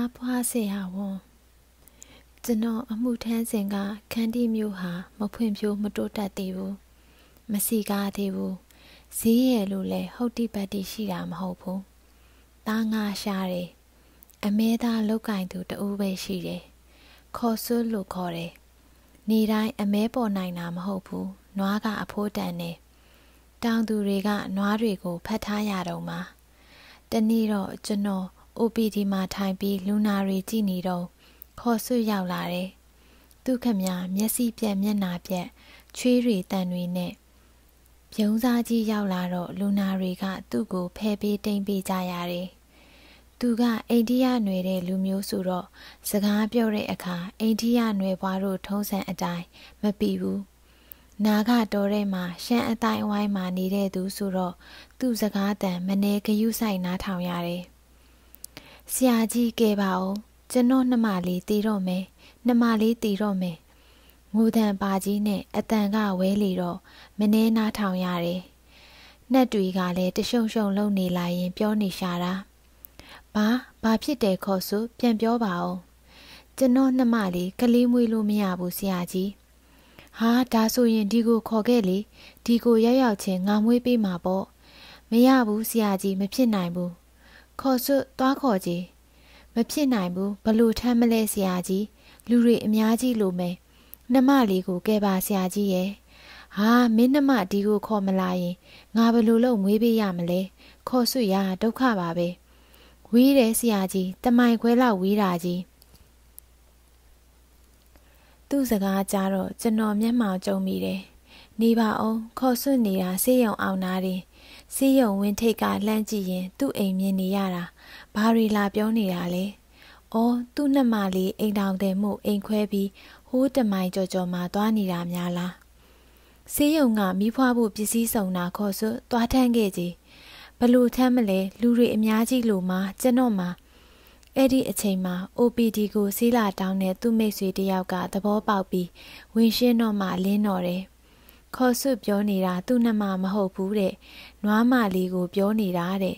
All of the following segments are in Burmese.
အားပွားစရာဝန်ကျွန်တော်အမှုထမ်းစဉ်ကခန္တီမျိုးဟာမဖွံ့ဖြိုးမတိုးတက်သေးဘူးမစီကားသေးဘူးဈေးရလို့လဲဟုတ်တိပတ်တိရှိတာမဟုတ်ဘူးသားငါရှာတယ်အမဲသားလောက်ကင်သူတူပဲရှိတယ်ခေါ်ဆွလို့ခေါ်တယ်နေတိုင်းအမဲပေါ်နိုင်တာမဟုတ်ဘူးနွားက အဖိုးတန်တယ်တောင်သူတွေကနွားတွေကိုဖတ်ထားရတော့မှာတနေ့တော့ကျွန်တော် OPD မှာထိုင်ပြီးလူနာတွေကြည့်နေတော့ခေါ်ဆွရောက်လာတယ်။သူခမမျက်စိပြက်မျက်နာပြက်ချွေးတွေတန်တွေနဲ့ပြုံးစားကြီးရောက်လာတော့လူနာတွေကသူ့ကိုဖယ်ပေးတိမ်ပေးကြရတယ်။သူကအိန္ဒိယနယ်တဲ့လူမျိုးဆိုတော့စကားပြောတဲ့အခါအိန္ဒိယနယ်ဘွားတို့ထုံးစံအတိုင်းမပီဘူး။နာဂတော်ထဲမှာရှမ်းအတိုင်းအဝိုင်းမှာနေတဲ့သူဆိုတော့သူ့စကားတန်မနေဂယုဆိုင်နားထောင်ရတယ်။ဆရာကြီးကဲပါဦးကျွန်တော်နှမလေးတီတော့မယ်နှမလေးတီတော့မယ်ငိုတန်ပါကြီးနဲ့အတန်ကဝဲလေတော့မနှဲနားထောင်ရတယ်နှက်တွေကလည်းတရှုံရှုံလုံနေလာရင် ပြောနေရှာတာဘာဘာဖြစ်တယ်ခေါ်ဆိုပြန်ပြောပါဦးကျွန်တော်နှမလေးကလေးမွေးလို့မရဘူးဆရာကြီးဟာဒါဆိုရင်ဒီကိုခေါ်ခဲ့လေဒီကိုရောက်ရောက်ချင်းငါမွေးပေးမှာပေါ့မရဘူးဆရာကြီးမဖြစ်နိုင်ဘူးခေါ်စွတ်သွားခေါ်ကြီးမဖြစ်နိုင်ဘူးဘလို့ထမ်းမလဲဆရာကြီးလူတွေအများကြီးလိုမယ်နှမလေးကိုကဲပါဆရာကြီးရဲ့ဟာမင်းနှမဒီကိုခေါ်မလာရင်ငါဘလို့လို့ငွေးပေးရမလဲခေါ်စွတ်ရဒုက္ခပါပဲဝေးတယ်ဆရာကြီးတမိုင်ခွဲလောက်ဝေးတာကြီးသူ့စကားကြတော့ကျွန်တော်မျက်မှောင်ကျုံမိတယ်နေပါအောင်ခေါ်ဆွနေရာဆေးရုံအောင်နာတယ်စည်းရုံဝင်းထိတ်ကလှမ်းကြည့်ရင် သူ့အိမ်မြင်နေရတာဘာတွေလာပြောနေတာလဲ။အော်သူ့နှမလေးအိမ်တောင်တယ်မို့အိမ်ခွဲပြီးဟိုးတမိုင်ကြော်ကြော်မှသွားနေတာများလား။စေးရုံကမိဖွားဖို့ပစ္စည်းစုံတာခေါ်ဆွသွားထမ်းခဲ့ကြီးဘလို့ထမ်းမလဲလူတွေအများကြီးလို့မှကျွန်တော်မှအဲ့ဒီအချိန်မှာ OPD ကိုဆေးလာတောင်းတဲ့သူ့မိတ်ဆွေတယောက်ကသဘောပေါက်ပြီးဝင်ရှင်းတော့မှလင်းတော့တယ်။ခေါ်ဆွပြောနေတာသူ့နှမမဟုတ်ဘူးတဲ့နွားမလေးကိုပြောနေတာတဲ့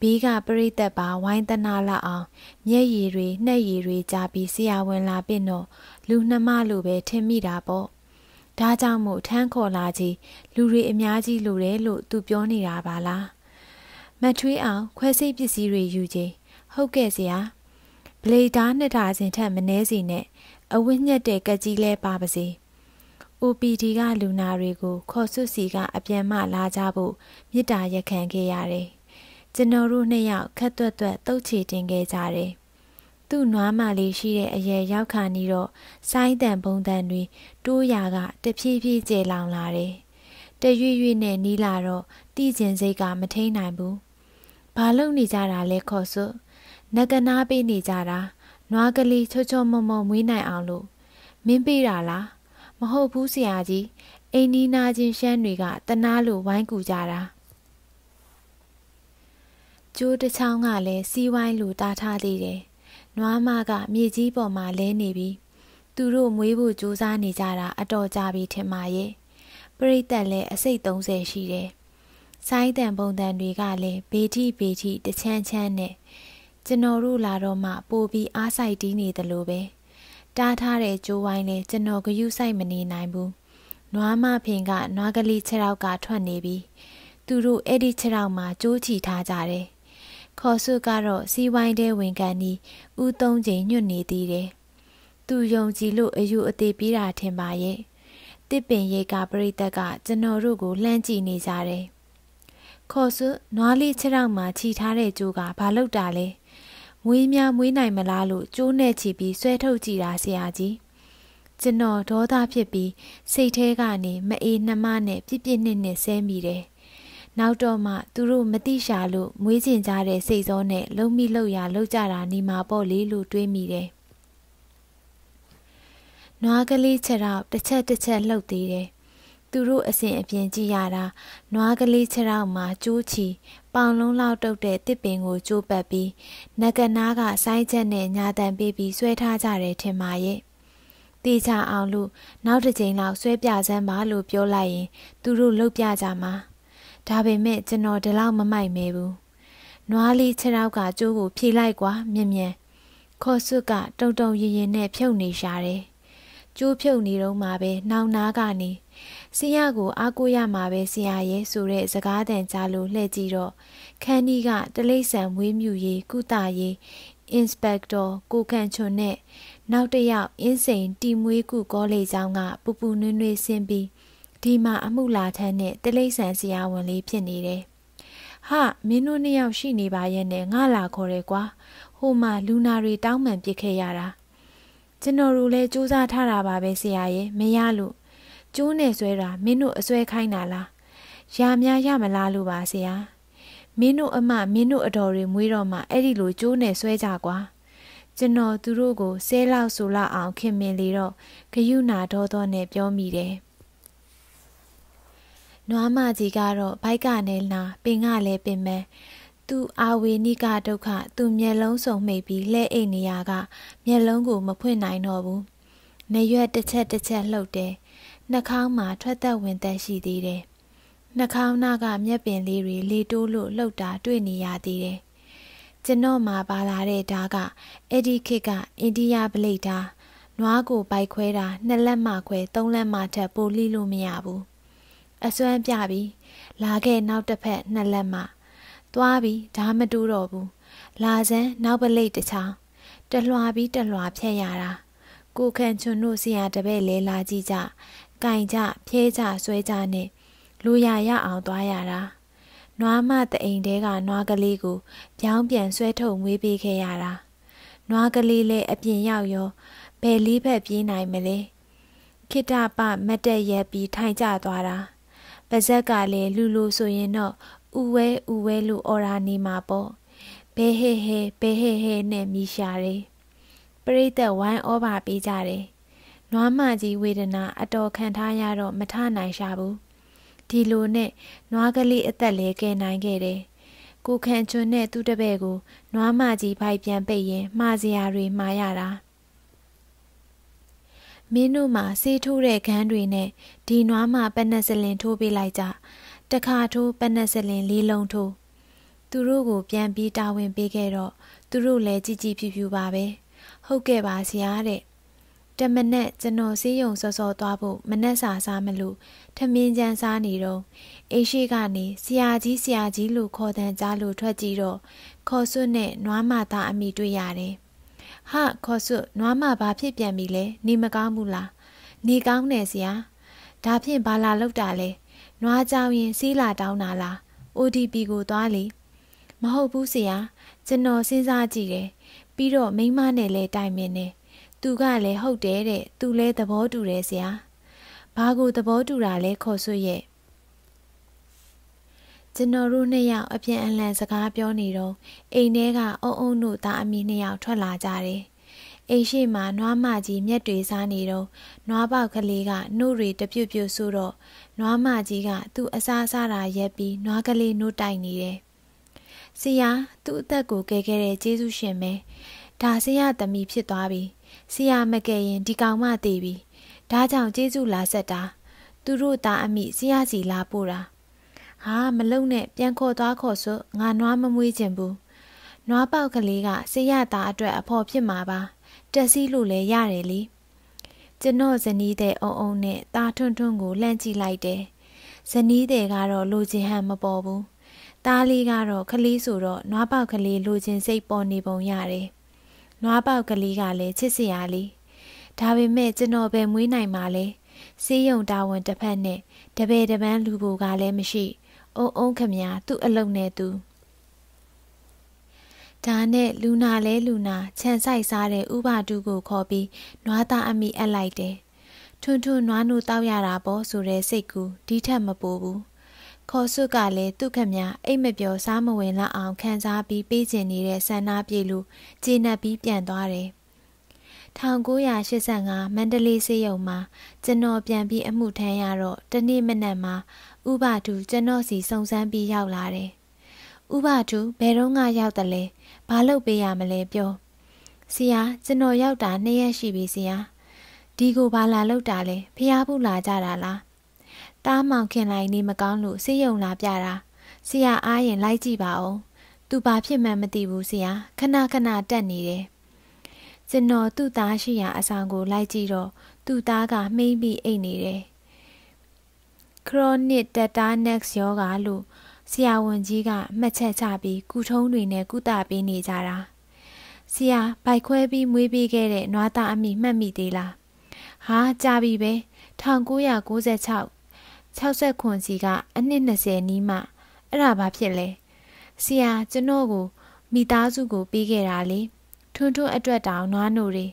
ဘေးကပြိသက်ပါဝိုင်းတနာလောက်အောင်မျက်ရည်တွေနှက်ရည်တွေကြာပြီးဆရာဝန်လာပင့်တော့လူနှမလိုပဲထင်မိတာပေါ့ဒါကြောင့်မို့ထန်းခေါ်လာကြီးလူတွေအများကြီးလိုတယ်လို့သူပြောနေတာပါလားမထွေးအောင်ခွဲစိတ်ပစ္စည်းတွေယူခြင်းဟုတ်ကဲ့ဆရာဘလေဒါနှစ်ဒါစင်ထက်မနှဲစီနဲ့အဝတ်ညက်တဲ့ကက်ကြီးလဲပါပါစေ။ OPD ကလူနာတွေကိုခေါ်ဆွစီကအပြန်မှလာကြဖို့မြစ်တာရက်ခံခဲ့ရတယ်။ကျွန်တော်တို့နှစ်ယောက်ခက်သွက်သွက်တုတ်ချေတင်ခဲ့ကြတယ်။သူ့နွားမလေးရှိတဲ့အရေရောက်ခါနီတော့စိုင်းတန်ဘုံတန်တွေတိုးရာကတဖြည်းဖြည်းကျယ်လောင်လာတယ်။တရွေ့ရွေ့နဲ့နီးလာတော့တိကျင်စိတ်ကမထိန်နိုင်ဘူး။ဘာလုပ်နေကြတာလဲခေါ်ဆွ။နကနာပေးနေကြတာ။နွားကလေးချောချောမုံမုံမွေးနိုင်အောင်လို့မင်းပေးတာလား။မဟုတ်ဘူးဆရာကြီးအိမ်နီးနာချင်းရှမ်းတွေကတနာလို့ဝိုင်းကူကြတာကျိုးတစ်ချောင်းကလည်းစီးဝိုင်းလိုတားထားသေးတယ်နွားမကမြေကြီးပေါ်မှာလဲနေပြီးသူတို့မွေးဖို့ကြိုးစားနေကြတာအတော်ကြာပြီထင်ပါရဲ့ပရိသတ်လည်းအစိတ်30ရှိတယ်ဆိုင်တန်ပုံတန်တွေကလည်းဘေတိဘေတိတချမ်းချမ်းနဲ့ကျွန်တော်တို့လာတော့မှ ပိုပြီးအားဆိုင်တီးနေတယ်လို့ပဲ။တားထားတဲ့ကြိုးဝိုင်းနဲ့ကျွန်တော်ဂယုစိုက်မနေနိုင်ဘူး။နွားမဖင်က နွားကလေးခြေထောက်ကထွက်နေပြီ။သူတို့အဲ့ဒီခြေထောက်မှာကြိုးချီထားကြတယ်။ခေါ်ဆုကတော့စီးဝိုင်းတဲ့ဝင်ကန်ကြီးဥသုံးချိန်ညွတ်နေသေးတယ်။သူယုံကြည်လို့အယူအသေးပြေးတာထင်ပါရဲ့။တစ်ပင်ရိတ်ကပရိသတ်ကကျွန်တော်တို့ကိုလှမ်းကြည့်နေကြတယ်။ခေါ်ဆုနွားလေးခြေထောက်မှာခြီထားတဲ့ကြိုးကဘာလုပ်တာလဲ။မွေးများမွေးနိုင်မလားလို့ကြိုးနဲ့ချီပြီးဆွဲထုတ်ကြည့်တာဆရာကြီးကျွန်တော်ဒေါသဖြစ်ပြီးစိတ်ထဲကနေမအေးနှမနဲ့ပြစ်ပြစ်နှစ်နှစ်ဆဲမိတယ်။နောက်တော့မှ သူတို့မတိရှာလို့မွေးကျင်ကြတဲ့စိတ်စောနဲ့လုံမိလောက်ရလောက်ကြတာနေမှာပေါ့လေလို့တွေးမိတယ်။နွားကလေးချက်တော့တစ်ချက်တစ်ချက်လှုပ်သေးတယ်။သူတို့အစဉ်အပြင်ကြည့်ရတာနွားကလေးခြေထောက်မှာကျိုးချီပေါင်လုံးလောက်တုပ်တဲ့တစ်ပင်ကိုကျိုးပတ်ပြီးနဂနားကစိုင်းချက်နဲ့ညာတန်ပေးပြီးဆွဲထားကြတယ်ထင်ပါရဲ့တေချာအောင်လို့နောက်တစ်ချိန်လောက်ဆွဲပြစမ်းပါလို့ပြောလိုက်ရင်သူတို့လှုပ်ပြကြမှာဒါပေမဲ့ကျွန်တော်ဒီလောက်မမိုက်မဲဘူးနွားလေးခြေထောက်ကကျိုးကိုဖြေလိုက်ကွာမြင်မြန်ခေါ်စွတ်ကတုံတုံရင်ရင်နဲ့ဖြုတ်နေရှာတယ်ကျိုးဖြုတ်နေတော့မှပဲနောင်နာကနေဆရာကိုအားကိုးရမှာပဲဆရာရဲ့ဆိုတဲ့စကားတန်ကြားလို့လှည့်ကြည့်တော့ခန်းဒီကတလိษံမွေးမြူရေးကုသရေး inspector ကိုခန့်ချွန်နဲ့နောက်တစ်ယောက်အင်းစိန်တီမွေးကုကောလေးကျောင်းကပူပူနွေ့နွေ့ဆင်းပြီးဒီမှာအမှုလာထမ်းတဲ့တလိษံဆရာဝန်လေးဖြစ်နေတယ်။ဟာမင်းတို့နှစ်ယောက်ရှိနေပါရဲ့နဲ့ငါလာခေါ်ရဲကွာ။ဟိုမှာလူနာတွေတောင်းပန်ပစ်ခဲ့ရတာ။ကျွန်တော်တို့လည်းစူးစမ်းထားတာပါပဲဆရာရဲ့မရလို့ကျိုးနဲ့ဆွဲတာမင်းတို့အဆွဲခိုင်းတာလားရာများရမလားလို့ပါဆရာမင်းတို့အမမင်းတို့အတော်တွေမွေးတော့မှအဲ့ဒီလိုကျိုးနဲ့ဆွဲကြကွာကျွန်တော်သူတို့ကိုဆဲလောက်ဆိုလောက်အောင်ခင်မင်လေတော့ဂယုနာတော်တော်နဲ့ပြောမိတယ်နွားမကြီးကတော့ဘိုက်ကနေလာပင်ကလည်းပင်မန်းသူအာဝေနိကဒုက္ခသူမျက်လုံးစုံမှိတ်ပြီးလက်အိတ်နေရကမျက်လုံးကိုမဖွင့်နိုင်တော့ဘူး။နေရွက်တစ်ချက်တစ်ချက်လှုပ်တယ်။နှာခေါင်းမှာထွက်သက်ဝင်သက်ရှိသေးတယ်။နှာခေါင်းနာကမျက်ပင်လေးတွေလေတိုးလို့လှုပ်တာ တွေ့နေရသေးတယ်။ကျွန်တော်မှာပါလာတဲ့ဓာကအဲ့ဒီခေတ်ကအိန္ဒိယပလိတ်ဓာနွားကိုပိုက်ခွဲတာနှစ်လက်မှခွဲ သုံးလက်မှထက်ပိုလိလို့မရဘူး။အစွမ်းပြပြီးလာခဲ့နောက်တစ်ဖက်နှစ်လက်မှသွားပြီးဒါမတူတော့ဘူးလာစမ်းနောက်ပလိတ်တစ်ချောင်းတလွှာပြီးတလွှာဖြက်ရတာကိုခန့်ချွန်းတို့ဆရာတပည့်လဲလာကြည့်ကြ၊ကင်ကြ၊ဖြဲကြ၊ဆွဲကြနဲ့လူရရအောင်သွားရတာ။နွားမတအိမ်တဲကနွားကလေးကိုပြောင်းပြန်ဆွဲထုတ်မွေးပေးခဲ့ရတာ။နွားကလေးလည်းအပြင်ရောက်ရောဘယ်လေးဖက်ပြေးနိုင်မလဲ။ခိတပမတ်တက်ရက်ပြီးထိုင်ကျသွားတာ။ပါဇက်ကလည်းလူလိုဆိုရင်တော့ဥဝဲဥဝဲလို့អော်ရာနေမှာပေါ့ဘဲဟဲဟဲဘဲဟဲဟဲနဲ့မိရှာတယ်ပရိသတ်ဝိုင်းဩဘာပေးကြတယ်နွားမကြီးဝေဒနာအတော်ခံထားရတော့မထနိုင်ရှာဘူးဒီလိုနဲ့နွားကလေးအသက်လဲကဲနိုင်ခဲ့တယ်ကိုခန့်ချွန်းနဲ့သူ့တပည့်ကို နွားမကြီးဖိုက်ပြန်ပိတ်ရင်မှားစရာတွေမှားရတာမင်းတို့မှာဆေးထိုးတဲ့ခန်းတွေနဲ့ဒီနွားမပနက်စလင်ထိုးပေးလိုက်ကြတခါထိုးပနက်စလင်လေးလုံးထိုးသူတို့ကိုပြန်ပြီးတာဝန်ပေးခဲ့တော့သူတို့လည်းကြည်ကြည်ဖြူဖြူပါပဲဟုတ်ကဲ့ပါဆရာတဲ့တမနဲ့ကျွန်တော်စေးရုံစောစောသွားဖို့မနဲ့စာစားမလို့ထမင်းချမ်းစားနေတော့အိရှိကနေဆရာကြီးဆရာကြီးလို့ခေါ်တန်ကြားလို့ထွက်ကြည့်တော့ခေါ်ဆွတ်နဲ့နွားမသားအမိတွေ့ရတယ်။ဟာခေါ်ဆွတ်နွားမဘာဖြစ်ပြန်ပြီလဲနေမကောင်းဘူးလားနေကောင်းတယ်ဆရာဒါဖြင့်ဘာလာလောက်တာလဲနွားကြောင်ရင် စီးလာတောင်းတာလား ODP ကိုသွားလေမဟုတ်ဘူးဆရာ ကျွန်တော်စဉ်းစားကြည့်တယ်ပြီးတော့မိမနဲ့လည်းတိုင်မြင်တယ်သူကလည်းဟုတ်တယ်တဲ့သူလည်းသဘောတူတယ်ဆရာဘာကိုသဘောတူတာလဲခေါ်ဆွရဲ့ကျွန်တော်တို့နှစ်ယောက်အပြန်အလှန်စကားပြောနေတော့အိမ်ထဲကအုံအုံတို့သားအမိနှစ်ယောက်ထွက်လာကြတယ်အိမ်ရှိမှာနွားမကြီးမျက်တွေစားနေတော့နွားပေါက်ကလေးကနှုတ်တွေတပြုတ်ပြုတ်ဆိုတော့နွားမကြီးကသူ့အစားစားတာရက်ပြီးနွားကလေးနှုတ်တိုက်နေတယ်။ဆရာသူ့အသက်ကိုကယ်ခဲ့တဲ့ကျေးဇူးရှင်ပဲ။ဒါဆရာသမီးဖြစ်သွားပြီ။ဆရာမကယ်ရင်ဒီကောင်မတည်ပြီ။ဒါကြောင့်ကျေးဇူးလာဆက်တာ။သူတို့သားအမိဆရာစီလာပို့တာ။ဟာမလုံနဲ့ပြန်ခေါ်သွားခေါ်ဆိုငါနွားမမွေးခြင်းဘူး။နွားပေါက်ကလေးကဆေးရသားအတွက်အဖော်ဖြစ်မှာပါတက်စီးလို့လည်းရတယ်လေကျွန်တော်ဇနီးတဲ့အုံအုံနဲ့ตาထွန်းထွန်းကိုလှမ်းကြည့်လိုက်တယ်ဇနီးတဲ့ကတော့လိုချင်ဟန်မပေါ်ဘူးตาလေးကတော့ခလေးဆိုတော့နွားပေါက်ကလေးလိုချင်စိတ်ပေါ်နေပုံရတယ်နွားပေါက်ကလေးကလည်းချစ်စရာလေးဒါပေမဲ့ကျွန်တော်ပဲမွေးနိုင်ပါလေစေးရုံတာဝန်တစ်ဖက်နဲ့တပည့်တပန်းလူဘိုကလည်းမရှိ အုံအုံခမညာသူ့အလုံးနဲ့သူ့ဒါနဲ့လူနာလဲလူနာခြံဆိုင်စားတဲ့ဥပဒုကိုခေါ်ပြီးနွားသားအမိအပ်လိုက်တယ်။ထွန်းထွန်းနွားနို့တောက်ရတာပေါ့ဆိုတဲ့စိတ်ကူဒီထက်မပိုဘူး။ခေါ်စွတ်ကလည်းသူ့ခမညာအိတ်မပြောစားမဝင်လောက်အောင်ခံစားပြီးပေးကျင်နေတဲ့ဆန္ဒပြေလို့ကျေနပ်ပြီးပြန်သွားတယ်။1985မန္တလေးစေယုံမှာ ကျွန်တော်ပြန်ပြီးအမှုထမ်းရတော့တနေ့မနက်မှာဥပဒုကျွန်တော်စီစုံစမ်းပြီးရောက်လာတယ်။ဥပထူဘယ်တော့ငါရောက်တယ်လဲဘာလုပ်ပေးရမလဲပြောဆရာကျွန်တော်ရောက်တာနှစ်ရက်ရှိပြီဆရာ ဒီကိုဘာလာလောက်တာလဲဖျားဘူးလာကြတာလားတားမောင်ခင်လိုက်နေမကောင်းလို့စေယုံလာပြတာဆရာအားရင်လိုက်ကြည့်ပါဦးသူဘာဖြစ်မှန်းမသိဘူးဆရာ ခဏခဏတက်နေတယ်ကျွန်တော်သူ့သားရှိရာအဆောင်ကိုလိုက်ကြည့်တော့သူ့သားကမှိမ့်ပြီးအိတ်နေတယ် chronic tetanus ယောဂါလို့ဆရာဝန်ကြီးကမှတ်ချက်ချပြီးကုထုံးတွေနဲ့ကုသပေးနေကြတာဆရာဘိုက်ခွဲပြီးမွေးပေးခဲ့တဲ့နွားသားအမိမှတ်မိသေးလားဟာကြာပြီပဲ1996 60ခွန်စီကအနှစ်20နီးမှအဲ့ဒါဘာဖြစ်လဲဆရာကျွန်တော်ကိုမိသားစုကိုပေးခဲ့တာလေထွန်းထွန်းအတွက်တောင်နွားနိုတွေ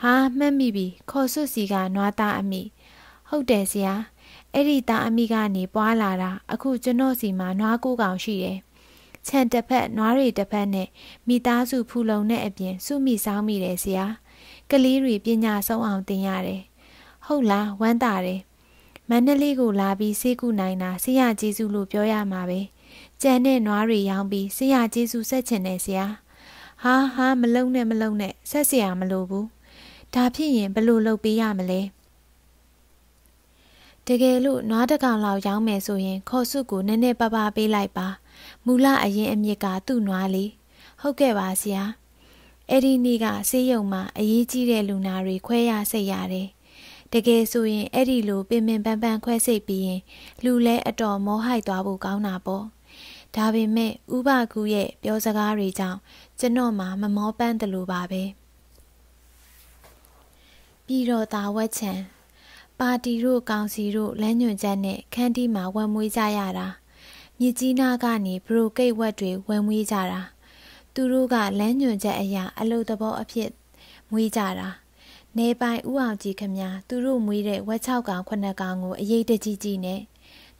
ဟာမှတ်မိပြီခေါ်ဆွတ်စီကနွားသားအမိဟုတ်တယ်ဆရာအဲ့ဒီသားအမိကနေပွားလာတာအခုကျွန်တော်စီမှာနွားကိုကောင်ရှိတယ်။ခြံတစ်ဖက်နွားတွေတစ်ဖက်နဲ့မိသားစုဖူလုံတဲ့အပြင်စုမိဆောင်မိတယ်ဆရာ။ကလေးတွေပညာဆုံးအောင်သင်ရတယ်။ဟုတ်လားဝမ်းသာတယ်။မန္တလေးကိုလာပြီးစေကုနိုင်တာဆရာကျေးဇူးလို့ပြောရမှာပဲ။ကြံတဲ့နွားတွေရောင်းပြီးဆရာကျေးဇူးဆက်ချင်တယ်ဆရာ။ဟာဟာမလုံနဲ့မလုံနဲ့ဆက်ဆရာမလိုဘူး။ဒါဖြစ်ရင်ဘယ်လိုလုပ်ပေးရမလဲ။တကယ်လို့နွားတကောင်လောက်ရောင်းမယ်ဆိုရင်ခေါ်စုကိုနည်းနည်းပါပါပေးလိုက်ပါမူလအရင်အမြစ်ကသူ့နွားလေးဟုတ်ကဲ့ပါဆရာအဲ့ဒီနေ့ကဆေးရုံမှာအရေးကြီးတဲ့လူနာတွေခွဲရစိတ်ရတယ်တကယ်ဆိုရင်အဲ့ဒီလိုပင်ပင်ပန်းပန်းခွဲစိတ်ပြီးရင် လူလဲအတော်မောဟိုက်သွားဖို့ကောင်းတာပေါ့ဒါပေမဲ့ဥပကူရဲ့ပြောစကားတွေကြောင့်ကျွန်တော်မှမမောပန်းတယ်လို့ပါပဲပြီးတော့တာဝက်ချံပါတီတို့ကောင်စီတို့လမ်းညွှန်ချက်နဲ့ခန်းတီးမှာဝန်မွေးကြရတာမြစ်ကြီးနားကနေဘရိုကိတ်ဝက်တွေဝန်မွေးကြတာသူတို့ကလမ်းညွှန်ချက်အရာအလုပ်သဘောအဖြစ်မွေးကြတာနေပိုင်ဥအောင်ကြီးခမညာသူတို့မွေးတဲ့ဝက်6ကောင်9ကောင်ကိုအရေးတကြီးကြီးနဲ့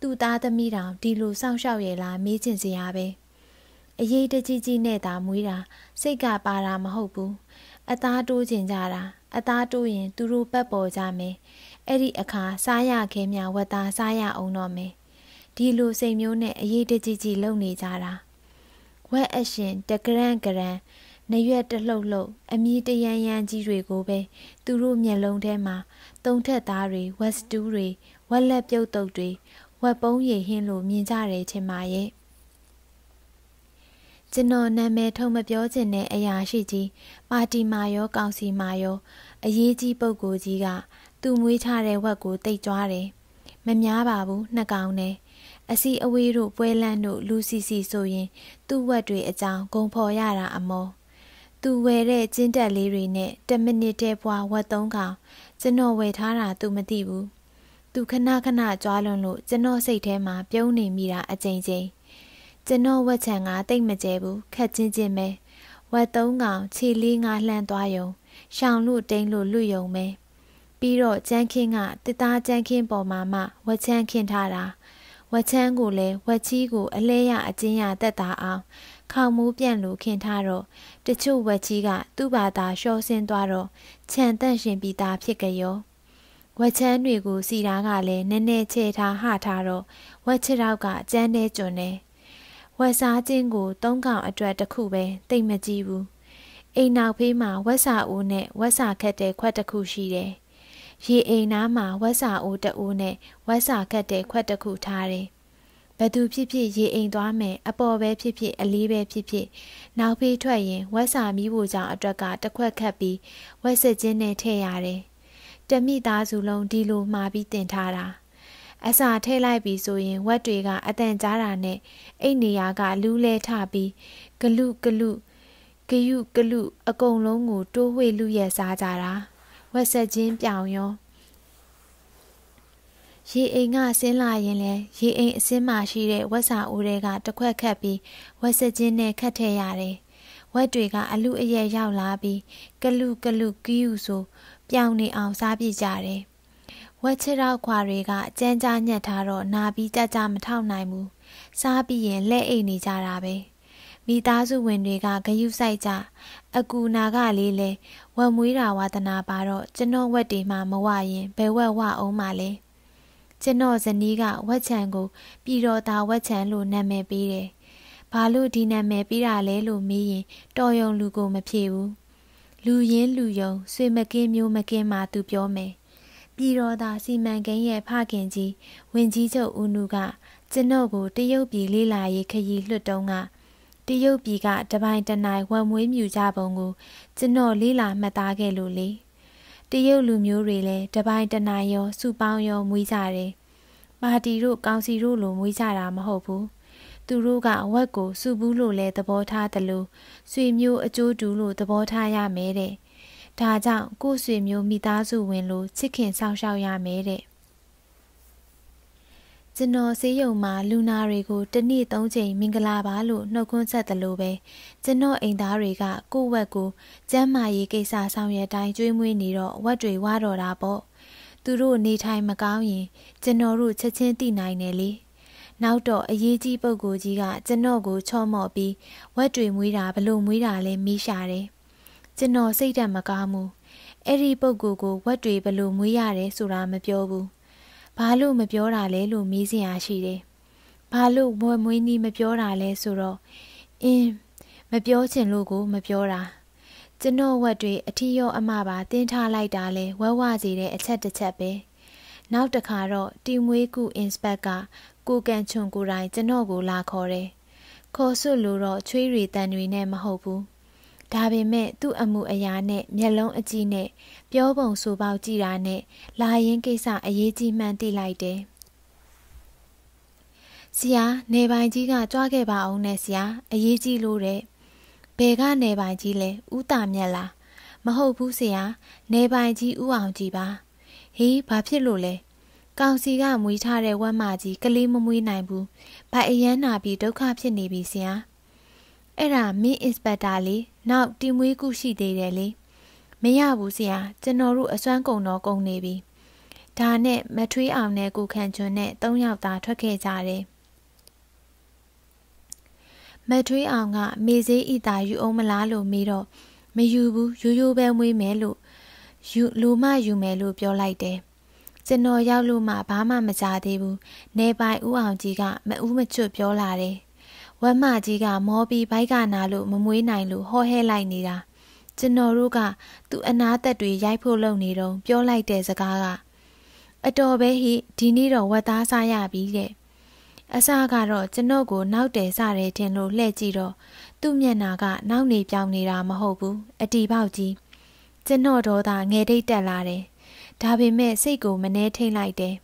သူ့သားသမီးတောင်ဒီလိုစောင့်ရှောက်ရလားမေးချင်စရာပဲအရေးတကြီးကြီးနဲ့သာမွေးတာစိတ်ကပါတာမဟုတ်ဘူးအသားတိုးကျင်ကြတာအသားတိုးရင်သူတို့ပတ်ပေါ်ကြမယ်အဲ့ဒီအခါစားရခဲမြဝတ်သားစားရအောင်တော့မယ်ဒီလိုစိတ်မျိုးနဲ့အရေးတကြီးကြီးလုံနေကြတာဝက်အရှင်တကရန်ကရန်နရွက်တလှုပ်လှုပ်အမီတရန်ရန်ကြီးတွေကိုပဲသူတို့မျက်လုံးထဲမှာတုံထက်သားတွေဝက်စတူးတွေဝက်လက်ပြုတ်တုပ်တွေဝက်ပုံးရည်ဟင်းလိုမြင်ကြတယ်ထင်ပါရဲ့ကျွန်တော်နာမည်ထုတ်မပြောချင်တဲ့အရာရှိကြီးပါတီမာရော ကောင်စီမာရောအရေးကြီးပုဂ္ဂိုလ်ကြီးကသူမွေးထားတဲ့ဝက်ကိုတိတ်ကြွားတယ်မများပါဘူးနှစ်ကောင်နဲ့အစီအဝေးတို့ပွဲလန့်တို့လူစီစီဆိုရင် သူ့ဝက်တွေအကြောင်းဂုံဖော်ရတာအမောသူဝယ်တဲ့ကျင်းတက်လေးတွေနဲ့10မိနစ်တည်းပွားဝက်သုံးကောင်ကျွန်တော်ဝယ်ထားတာသူမသိဘူးသူခဏခဏကြွားလွန်လို့ကျွန်တော်စိတ်ထဲမှာပြုံးနေမိတာအကြိမ်ကြိမ်ကျွန်တော်ဝက်ချံကတိတ်မကျဲဘူးခက်ချင်းချင်းပဲဝက်သုံးကောင်ခြေလေးငါလှမ်းသွားယုံရှောင်လို့တိန်လို့လွတ်ယုံပဲပြီးတော့ကြမ်းခင်းကတစ်သားကြမ်းခင်းပေါ်မှာမှဝက်ချမ်းခင်းထားတာဝက်ချမ်းကိုလည်းဝက်ကြီးကိုအလဲရအကျင်းရတက်တာအောင်ခေါင်မိုးပြန့်လိုခင်ထားတော့တချို့ဝက်ကြီးကသူ့ဘာသာရှော့ဆင်းသွားတော့ခြံတန့်ရှင်ပြီးသားဖြစ်ကြရောဝက်ချမ်းတွေကိုစီတာကလည်းနည်းနည်းချေထားဟထားတော့ဝက်ချစ်တော့ကကြမ်းတဲ့ကျွန်နေဝက်စားခြင်းကိုသုံးကောင်အတွက်တစ်ခုပဲတိတ်မကြည့်ဘူးအိမ်နောက်ဖေးမှာဝက်စာအိုးနဲ့ဝက်စာခက်တဲ့ခွက်တစ်ခုရှိတယ်ရေအိမ်နားမှာဝက်စာအိုးတအိုးနဲ့ဝက်စာကတ်တဲ့ခွက်တစ်ခုထားတယ်။ဘသူဖြစ်ဖြစ်ရေအိမ်သွားမယ်အပေါ်ပဲဖြစ်ဖြစ်အလေးပဲဖြစ်ဖြစ်နောက်ဖေးထွက်ရင်ဝက်စာမီးဖို့ကြောင့်အတွက်ကတစ်ခွက်ခတ်ပြီးဝက်စစ်ချင်းနဲ့ထည့်ရတယ်။တမိသားစုလုံးဒီလိုမှာပြီးတင်ထားတာ။အစာထည့်လိုက်ပြီဆိုရင် ဝက်တွေကအတန်ကြားတာနဲ့အဲ့နေရာကလူးလဲထပြီးဂလူဂလူဂယုဂလူအကုန်လုံးကိုတိုးဝှေ့လူရဲ့စားကြတာ။ဝက်ဆက်ခြင်းပြောင်ရောရေအိမ်ကဆင်းလာရင်လဲရေအိမ်အဆင်းမှာရှိတဲ့ဝက်စာအိုးတွေကတစ်ခွက်ခတ်ပြီးဝက်ဆက်ခြင်းနဲ့ခတ်ထည့်ရတယ်ဝက်တွေကအလူအယက်ရောက်လာပြီးကလူကလူကီးယူဆိုပြောင်နေအောင်စားပြကြတယ်ဝက်ချစ်တော့ခွာတွေကကြမ်းကြညက်ထားတော့နာပြီးကြကြမထောက်နိုင်ဘူးစားပြီးရင်လက်အိတ်နေကြတာပဲ။မိသားစုဝင်တွေကဂယုစိုက်ကြ အကူနာကလေးလဲဝက်မွေးတာဝါသနာပါတော့ကျွန်တော်ဝက်တွေမှမဝရင်ဘယ်ဝက်ဝအောင်မလဲကျွန်တော်ဇနီးကဝက်ချံကိုပြည်တော်သားဝက်ချံလို့နာမည်ပေးတယ်ဘာလို့ဒီနာမည်ပေးတာလဲလို့မေးရင်တော်ယုံလူကိုမဖြေဘူးလူရင်းလူယုံဆွေမကင်းမျိုးမကင်းမှသူပြောမယ်ပြည်တော်သားစီမံကိန်းရဲ့ဖခင်ကြီးဝင်ကြီးချုပ်ဦးနုကကျွန်ုပ်ကို တရုတ်ပြည်လေးလာရေးခရီးလွှတ်တုံးကတရုတ်ပြည်ကတပိုင်တနိုင်ဝမ်မွေးမြူကြပုံကိုကျွန်တော်လေးလာမှတ်သားခဲ့လို့လေတရုတ်လူမျိုးတွေလည်းတပိုင်တနိုင်ရောစုပေါင်းရောမွေးကြတယ်ပါတီတို့ကောင်စီတို့လိုမွေးကြတာမဟုတ်ဘူးသူတို့ကဝက်ကိုစုဘူးလို့လဲသဘောထားတယ်လို့ဆွေမျိုးအကျိုးတူလို့သဘောထားရမယ်တဲ့ဒါကြောင့်ကို့ဆွေမျိုးမိသားစုဝင်လို့ချစ်ခင်ဆောင်ရှောက်ရမယ်တဲ့ကျွန်တော်ဆေးရုံမှာလူနာတွေကိုတစ်နေ့သုံးချိန်မင်္ဂလာပါလို့နှုတ်ခွန်းဆက်သလိုပဲကျွန်တော်အိမ်သားတွေကကိုယ့်ဝက်ကို ကျမ်းမာရေးကိစ္စဆောင်ရွက်တိုင်းကျွေးမွေးနေတော့ဝက်တွေဝါတော့တာပေါ့သူတို့နေထိုင်မကောင်းရင်ကျွန်တော်တို့ချက်ချင်းသိနိုင်တယ်လေနောက်တော့အရေးကြီးပုံကိုကြီးကကျွန်တော်ကိုချော့မော့ပြီးဝက်တွေမွေးတာဘလို့မွေးတာလဲမိရှာတယ်ကျွန်တော်စိတ်ဓာတ်မကောင်းဘူးအဲ့ဒီပုံကိုကိုဝက်တွေဘလို့မွေးရတယ်ဆိုတာမပြောဘူးဘာလို့မပြောတာလဲလို့မေးစရာရှိတယ်။ဘာလို့မွယ်မွေးနီးမပြောတာလဲဆိုတော့အင်းမပြောချင်လို့ကိုမပြောတာ။ကျွန်တော်ဝက်တွေအထီရောအမပါတင်းထားလိုက်တာလဲဝဲဝစီတဲ့အချက်တစ်ချက်ပဲ။နောက်တစ်ခါတော့တီမွေးကူ inspect ကကိုကန်ချွန်ကိုတိုင်ကျွန်တော်ကိုလာခေါ်တယ်။ခေါ်ဆွလို့တော့ချွေးရီတန်တွေနဲ့မဟုတ်ဘူး။ဒါပေမဲ့သူ့အမှုအရာနဲ့မျက်လုံးအကြည့်နဲ့ပြောပုံဆိုပေါက်ကြည့်တာနဲ့လာရင်ကိစ္စအရေးကြီးမှန်းသိလိုက်တယ်။ဆရာ နေပိုင်ကြီးကကြွားခဲ့ပါအောင်နဲ့ဆရာအရေးကြီးလို့တဲ့။ဘယ်ကနေပိုင်ကြီးလဲဥတာမြက်လား။မဟုတ်ဘူးဆရာနေပိုင်ကြီးဥအောင်ကြီးပါ။ဟေးဘာဖြစ်လို့လဲ။ကောင်စီကမွေးထားတဲ့ဝက်မကြီးကလေးမမွေးနိုင်ဘူး။ဘာအရန်နာပြီးဒုက္ခဖြစ်နေပြီဆရာ။အဲ့ဒါမင်းအင်စပက်တာလေးနောက်တင်မွေးကုရှိသေးတယ်လေမရဘူးဆရာကျွန်တော်တို့အစွမ်းကုန်တော့ကုန်နေပြီဒါနဲ့မထွေးအောင်နဲ့ကိုခန့်ချွန်းနဲ့၃ယောက်သားထွက်ခဲ့ကြတယ်မထွေးအောင်ကမေစေးဤတာယူအောင်မလားလို့မေးတော့မယူဘူးရိုးရိုးပဲမွေးမယ်လို့ယူလိုမယူမယ်လို့ပြောလိုက်တယ်ကျွန်တော်ရောက်လို့မှဘာမှမကြသေးဘူးနေပိုင်ဦးအောင်ကြီးကမဦးမချွတ်ပြောလာတယ်ဝမ်းမကြီးကမောပြီးဘိုက်ကနာလို့မမွေးနိုင်လို့ဟောဟဲလိုက်နေတာကျွန်တော်တို့ကသူ့အနာသက်တွေရိုက်ဖို့လုပ်နေတော့ပြောလိုက်တဲ့စကားကအတော်ပဲဟိဒီနေ့တော့ဝတ်သားစားရပြီတဲ့အစကတော့ကျွန်တော်ကိုနောက်တယ်စတယ်ထင်လို့လှည့်ကြည့်တော့သူ့မျက်နာက နောက်နေပြောင်းနေတာမဟုတ်ဘူးအတီပေါက်ကြီးကျွန်တော်တော့သာငယ်တိတ်တက်လာတယ်ဒါပေမဲ့စိတ်ကိုမနှဲထိန်လိုက်တယ်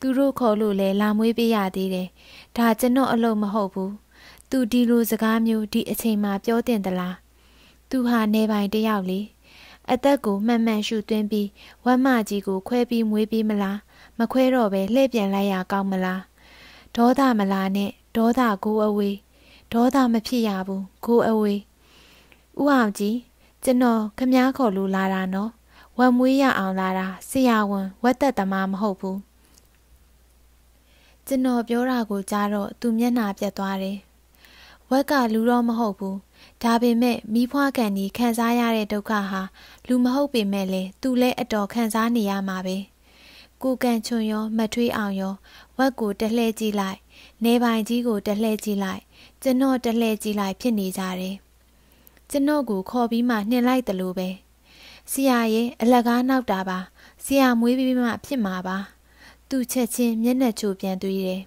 သူတို့ခေါ်လို့လဲလာမွေးပေးရသေးတယ်ဒါကျွန်တော်အလုပ်မဟုတ်ဘူး။ "तू ဒီလိုစကားမျိုးဒီအချိန်မှာပြောသင့်သလား။သူဟာနယ်ပိုင်တစ်ယောက်လေ။အသက်ကိုမှန်မှန်ရှုသွင်းပြီးဝမ်းမကြီးကိုခွဲပြီးမွေးပေးမလား။မခွဲတော့ဘဲလှည့်ပြန်လိုက်ရကောင်းမလား။ဒေါသမလားနဲ့ဒေါသ go away ။ဒေါသမဖြစ်ရဘူး go away ။ဦးအောင်ကြည်၊ကျွန်တော်ခင်ဗျားခေါ်လို့လာတာနော်။ဝက်မွေးရအောင်လာတာ။ဆရာဝန်၊ဝက်သက်သမားမဟုတ်ဘူး။ကျွန်တော်ပြောတာကိုကြားတော့သူမျက်နှာပျက်သွားတယ်ဝက်ကလူတော့မဟုတ်ဘူးဒါပေမဲ့မိဖွားကန်ဒီခံစားရတဲ့ဒုက္ခဟာလူမဟုတ်ပေမဲ့လေသူလည်းအတော်ခံစားနေရမှာပဲကိုကန်ချွန်ရောမထွေးအောင်ရော ဝက်ကိုတလှဲကြည့်လိုက်နေပိုင်ကြီးကိုတလှဲကြည့်လိုက်ကျွန်တော်တလှဲကြည့်လိုက်ဖြစ်နေကြတယ်ကျွန်တော်ကိုခေါ်ပြီးမှနှင်လိုက်တယ်လို့ပဲဆရာရဲ့အလကားနောက်တာပါဆရာမွေးပြီးမှဖြစ်မှာပါ သူချက်ချင်းမျက်နှာချိုပြန်သွေးတယ်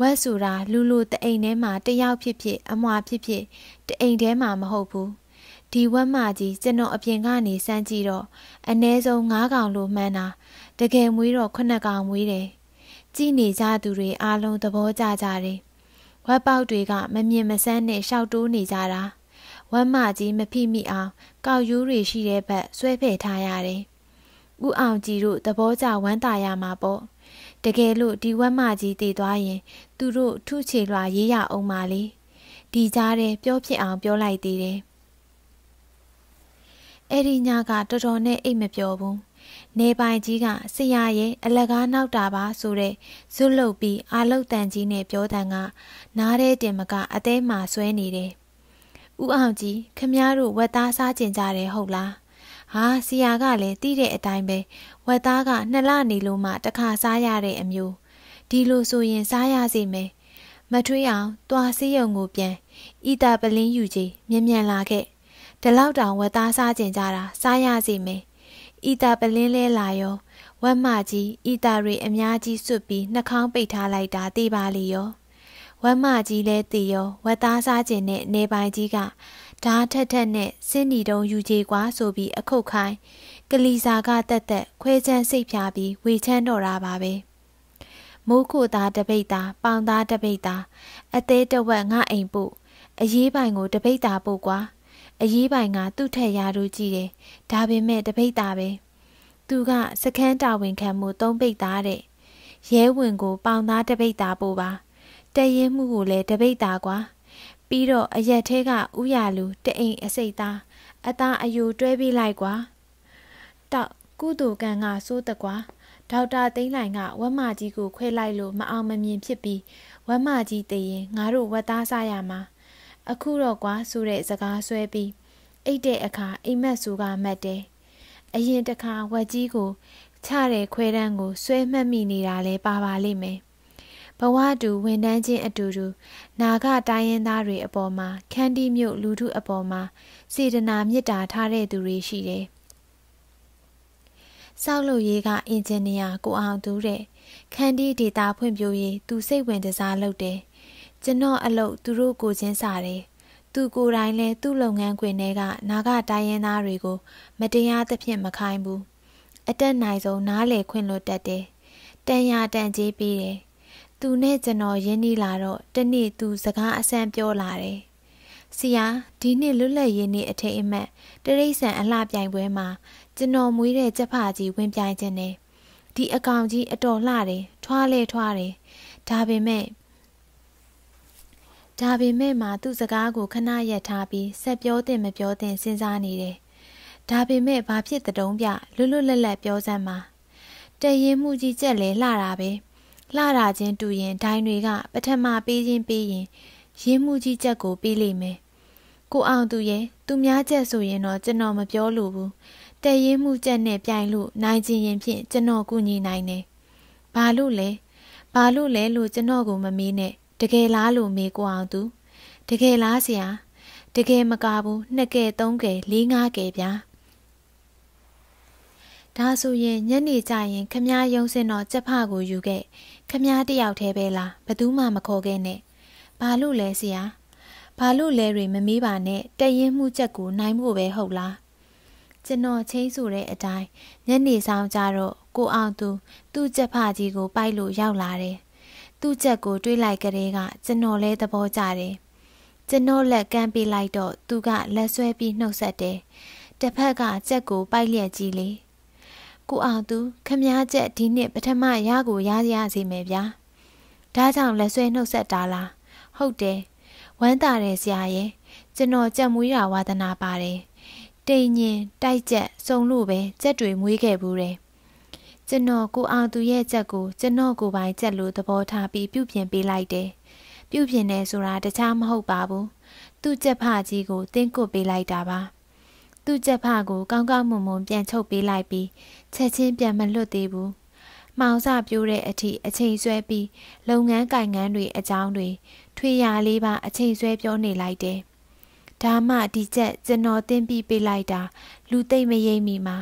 ဝက်ဆိုတာလူလူတအိမ်ထဲမှာတယောက်ဖြစ်ဖြစ်အမွာဖြစ်ဖြစ်တအိမ်ထဲမှာမဟုတ်ဘူးဒီဝက်မကြီးကျွန်တော်အပြင်ကနေစမ်းကြည့်တော့အ ਨੇ ဆုံး9កောင်လို့မှန်းတာတကယ်မွေးတော့9កောင်မွေးတယ်ကြည့်နေကြသူတွေအားလုံးသဘောကျကြတယ်ဝက်ပေါက်တွေကမမြင်မဆန်းနဲ့ရှောက်တိုးနေကြတာဝက်မကြီးမဖိမိအောင်ကောက်ရိုးတွေရှိတဲ့ဘက်ဆွဲဖယ်ထားရတယ်ဥအောင်ကြီးတို့သဘောကျဝမ်းသာရမှာပေါ့တကယ်လို့ဒီဝက်မကြီးတည်သွားရင် သူတို့ထုချေလွှာရေးရအောင်ပါလေဒီကြားတဲ့ပြောဖြစ်အောင်ပြောလိုက်သေးတယ်အဲ့ဒီညကတော်တော်နဲ့အိတ်မပြောဘူးနေပိုင်ကြီးကဆရာရဲ့အလကားနောက်တာပါဆိုတဲ့ဇွတ်လုတ်ပြီးအာလုတ်တန်ကြီးနဲ့ပြောတန်ကနားတဲ့တင်မကအသေးမှဆွဲနေတယ်ဥအောင်ကြီး ခမည်းတော်ဝက်သားစားကျင်ကြတယ်ဟုတ်လားဟာဆရာကလည်းတိတဲ့အတိုင်းပဲဝက်သားကနှစ်လနေလို့မှတစ်ခါစားရတဲ့အမျိုးဒီလိုဆိုရင်စားရစီမယ်မထွေးအောင် သွားစေးရုံကိုပြန်ဤတာပလင်းယူကြီးမြ мян လာခဲ့ဒီလောက်တောင်ဝက်သားစားကျင်ကြတာစားရစီမယ်ဤတာပလင်းလဲလာရောဝက်မကြီးဤတာတွေအများကြီးစွတ်ပြီးနှာခေါင်းပိတ်ထားလိုက်တာသိပါလေရောဝက်မကြီးလဲသိရောဝက်သားစားကျင်တဲ့နေပိုင်ကြီးကဓာထက်ထက်နဲ့စင်းနီတုံးယူကြေကွာဆိုပြီးအခုတ်ခိုင်းကလီစာကတက်တက်ခွဲချမ်းစိတ်ဖြာပြီးဝေချမ်းတော့တာပါပဲမိုးခိုသားတပိတ်သားပေါင်သားတပိတ်သားအသေးတဝက်ငါအိမ်ပို့အရေးပိုင်ကိုတပိတ်သားပို့ကွာအရေးပိုင်ကသူ့ထက်ရာတို့ကြည့်တယ်ဒါပေမဲ့တပိတ်သားပဲသူကစခန်းတာဝန်ခံမှုသုံးပိတ်သားတဲ့ရဲဝင်ကို ပေါင်သားတပိတ်သားပို့ပါတည်ရင်မှုကိုလည်းတပိတ်သားကွာပြီးတော့အရက်ထဲကဥရလူတအိမ်အစိတ်သားအသားအယူတွဲပြီးလိုက်ကွာတောက်ကုသိုလ်ကံကစိုးတကွာဒေါက်တာသိန်းလိုင်ကဝက်မကြီးကိုခွဲလိုက်လို့မအောင်မမြင်ဖြစ်ပြီးဝက်မကြီးတည်ရင်ငါတို့ဝက်သားစားရမှာအခုတော့ကွာဆိုတဲ့စကားဆွဲပြီးအိတ်တဲ့အခါအိမ်မက်ဆိုကမှတ်တယ်အရင်တခါဝက်ကြီးကိုချတဲ့ခွဲတန်းကိုဆွဲမှတ်မိနေတာလဲပါပါလိမ့်မယ်ဘဝတူဝန်တန်းချင်းအတူတူနာဂတိုင်းရင်းသားတွေ အပေါ်မှာခန္တီမြို့လူထုအပေါ်မှာ စေတနာမေတ္တာထားတဲ့သူတွေရှိတယ်။ဆောက်လုပ်ရေးကအင်ဂျင်နီယာကိုအောင်သူတဲ့ခန္တီဒေတာဖွံ့ဖြိုးရေးသူစိတ်ဝင်စားလုပ်တယ်။ကျွန်တော်အလုပ်သူတို့ကိုချင်းစားတယ်။သူကိုယ်တိုင်လည်းသူ့လုပ်ငန်းခွင်ထဲကနာဂတိုင်းရင်းသားတွေကို မတရားသဖြင့်မခိုင်းဘူး။အတက်နိုင်ဆုံးနားလေခွင့်လွတ်တတ်တယ်။တန်ရာတန်ကြေးပြီးတယ်။သူနဲ့ကျွန်တော်ရင်းနှီးလာတော့တနေ့သူစကားအဆန်းပြောလာတယ်။ဆရာဒီနေ့လွတ်လပ်ရေးနေ့အထိတ်အမှတ်တရိษံအလှပြိုင်ပွဲမှာကျွန်တော်မွေးတဲ့ကြက်ဖကြီးဝင်ပြိုင်ခြင်းနဲ့ဒီအကောင်ကြီးအတော်လှတယ်ထွားလဲထွားတယ်ဒါပေမဲ့ဒါပေမဲ့မှသူ့စကားကိုခဏရပ်ထားပြီးဆက်ပြောတင်မပြောတင်စဉ်းစားနေတယ်ဒါပေမဲ့ဘာဖြစ်တုံးပြလွတ်လွတ်လပ်လပ်ပြောစမ်းပါတည်ရင်မှုကြီးကြက်လဲလှတာပဲ။လှတာချင်းတူရင်ဒိုင်တွေက ပထမပေးခြင်းပေးရင် ရင်းမှုကြီးချက်ကိုပေးလိမ့်မယ်ကိုအောင်သူရဲ့သူများချက်ဆိုရင်တော့ကျွန်တော်မပြောလို့ဘူးတဲ့ရင်းမှုချက်နဲ့ပြိုင်လို့နိုင်ခြင်းရင်ဖြင့်ကျွန်တော်ကူညီနိုင်တယ်ဘာလို့လဲဘာလို့လဲလို့ကျွန်တော်ကိုမမေးနဲ့တကယ်လားလို့မေးကိုအောင်သူတကယ်လားဆရာတကယ်မကဘူးနှစ်ကဲသုံးကဲလေးငါးကဲဗျာဒါဆိုရင်ညနေကျရင် ခမားရုံစင်တော့ကျဖကိုယူခဲ့ခမားတယောက်တည်းပဲလားဘသူမှမခေါ်ခဲ့နဲ့ဘာလို့လဲဆရာဘာလို့လဲတွေမမေးပါနဲ့တရင်မှုချက်ကိုနိုင်ဖို့ပဲဟုတ်လားကျွန်တော်ချင်းဆိုတဲ့အတိုင်းညနေဆောင်ကြတော့ကိုအောင်သူသူ့ချက်ဖကြီးကိုပိုက်လို့ရောက်လာတယ်သူ့ချက်ကိုတွေးလိုက်ကလေးကကျွန်တော်လဲသဘောကျတယ်ကျွန်တော်လက်ကမ်းပေးလိုက်တော့သူကလက်ဆွဲပြီးနှုတ်ဆက်တယ်တစ်ဖက်ကချက်ကိုပိုက်လျက်ကြီးလေးကိုအောင်သူခမားချက်ဒီနှစ်ပထမရကိုရရစေမယ်ဗျာဒါကြောင့်လက်ဆွဲနှုတ်ဆက်တာလားဟုတ်တယ်ဝမ်းသာတယ်ဆရာရဲ့ကျွန်တော်ကြက်မွေးတာဝါသနာပါတယ်တိမ်ညင်တိုက်ကြက်စုံလို့ပဲကြက်တွေမွေးခဲ့ဘူးတယ်ကျွန်တော်ကိုအောင်သူရဲ့ကြက်ကိုကျွန်တော်ကိုပိုင်ကြက်လို့သဘောထားပြီးပြုပြင်ပေးလိုက်တယ်ပြုပြင်တယ်ဆိုတာတခြားမဟုတ်ပါဘူးသူ့ကြက်ဖကြီးကိုတင်းကွပ်ပေးလိုက်တာပါသူ့ကြက်ဖကိုကောင်းကောင်းမွန်မွန်ပြန်ချုပ်ပေးလိုက်ပြီးချက်ချင်းပြန်မလွတ်သေးဘူး။မောင်စပြိုးတဲ့အထိအချိန်ဆွဲပြီးလုပ်ငန်းကိုင်ငန်းတွေအကြောင်းတွေထွေရာလေးပါ အချိန်ဆွဲပြောနေလိုက်တယ်။ဒါမှဒီကြက် ကျွန်တော်တင်ပြပေးလိုက်တာ လူသိမ့်မရိပ်မိမှာ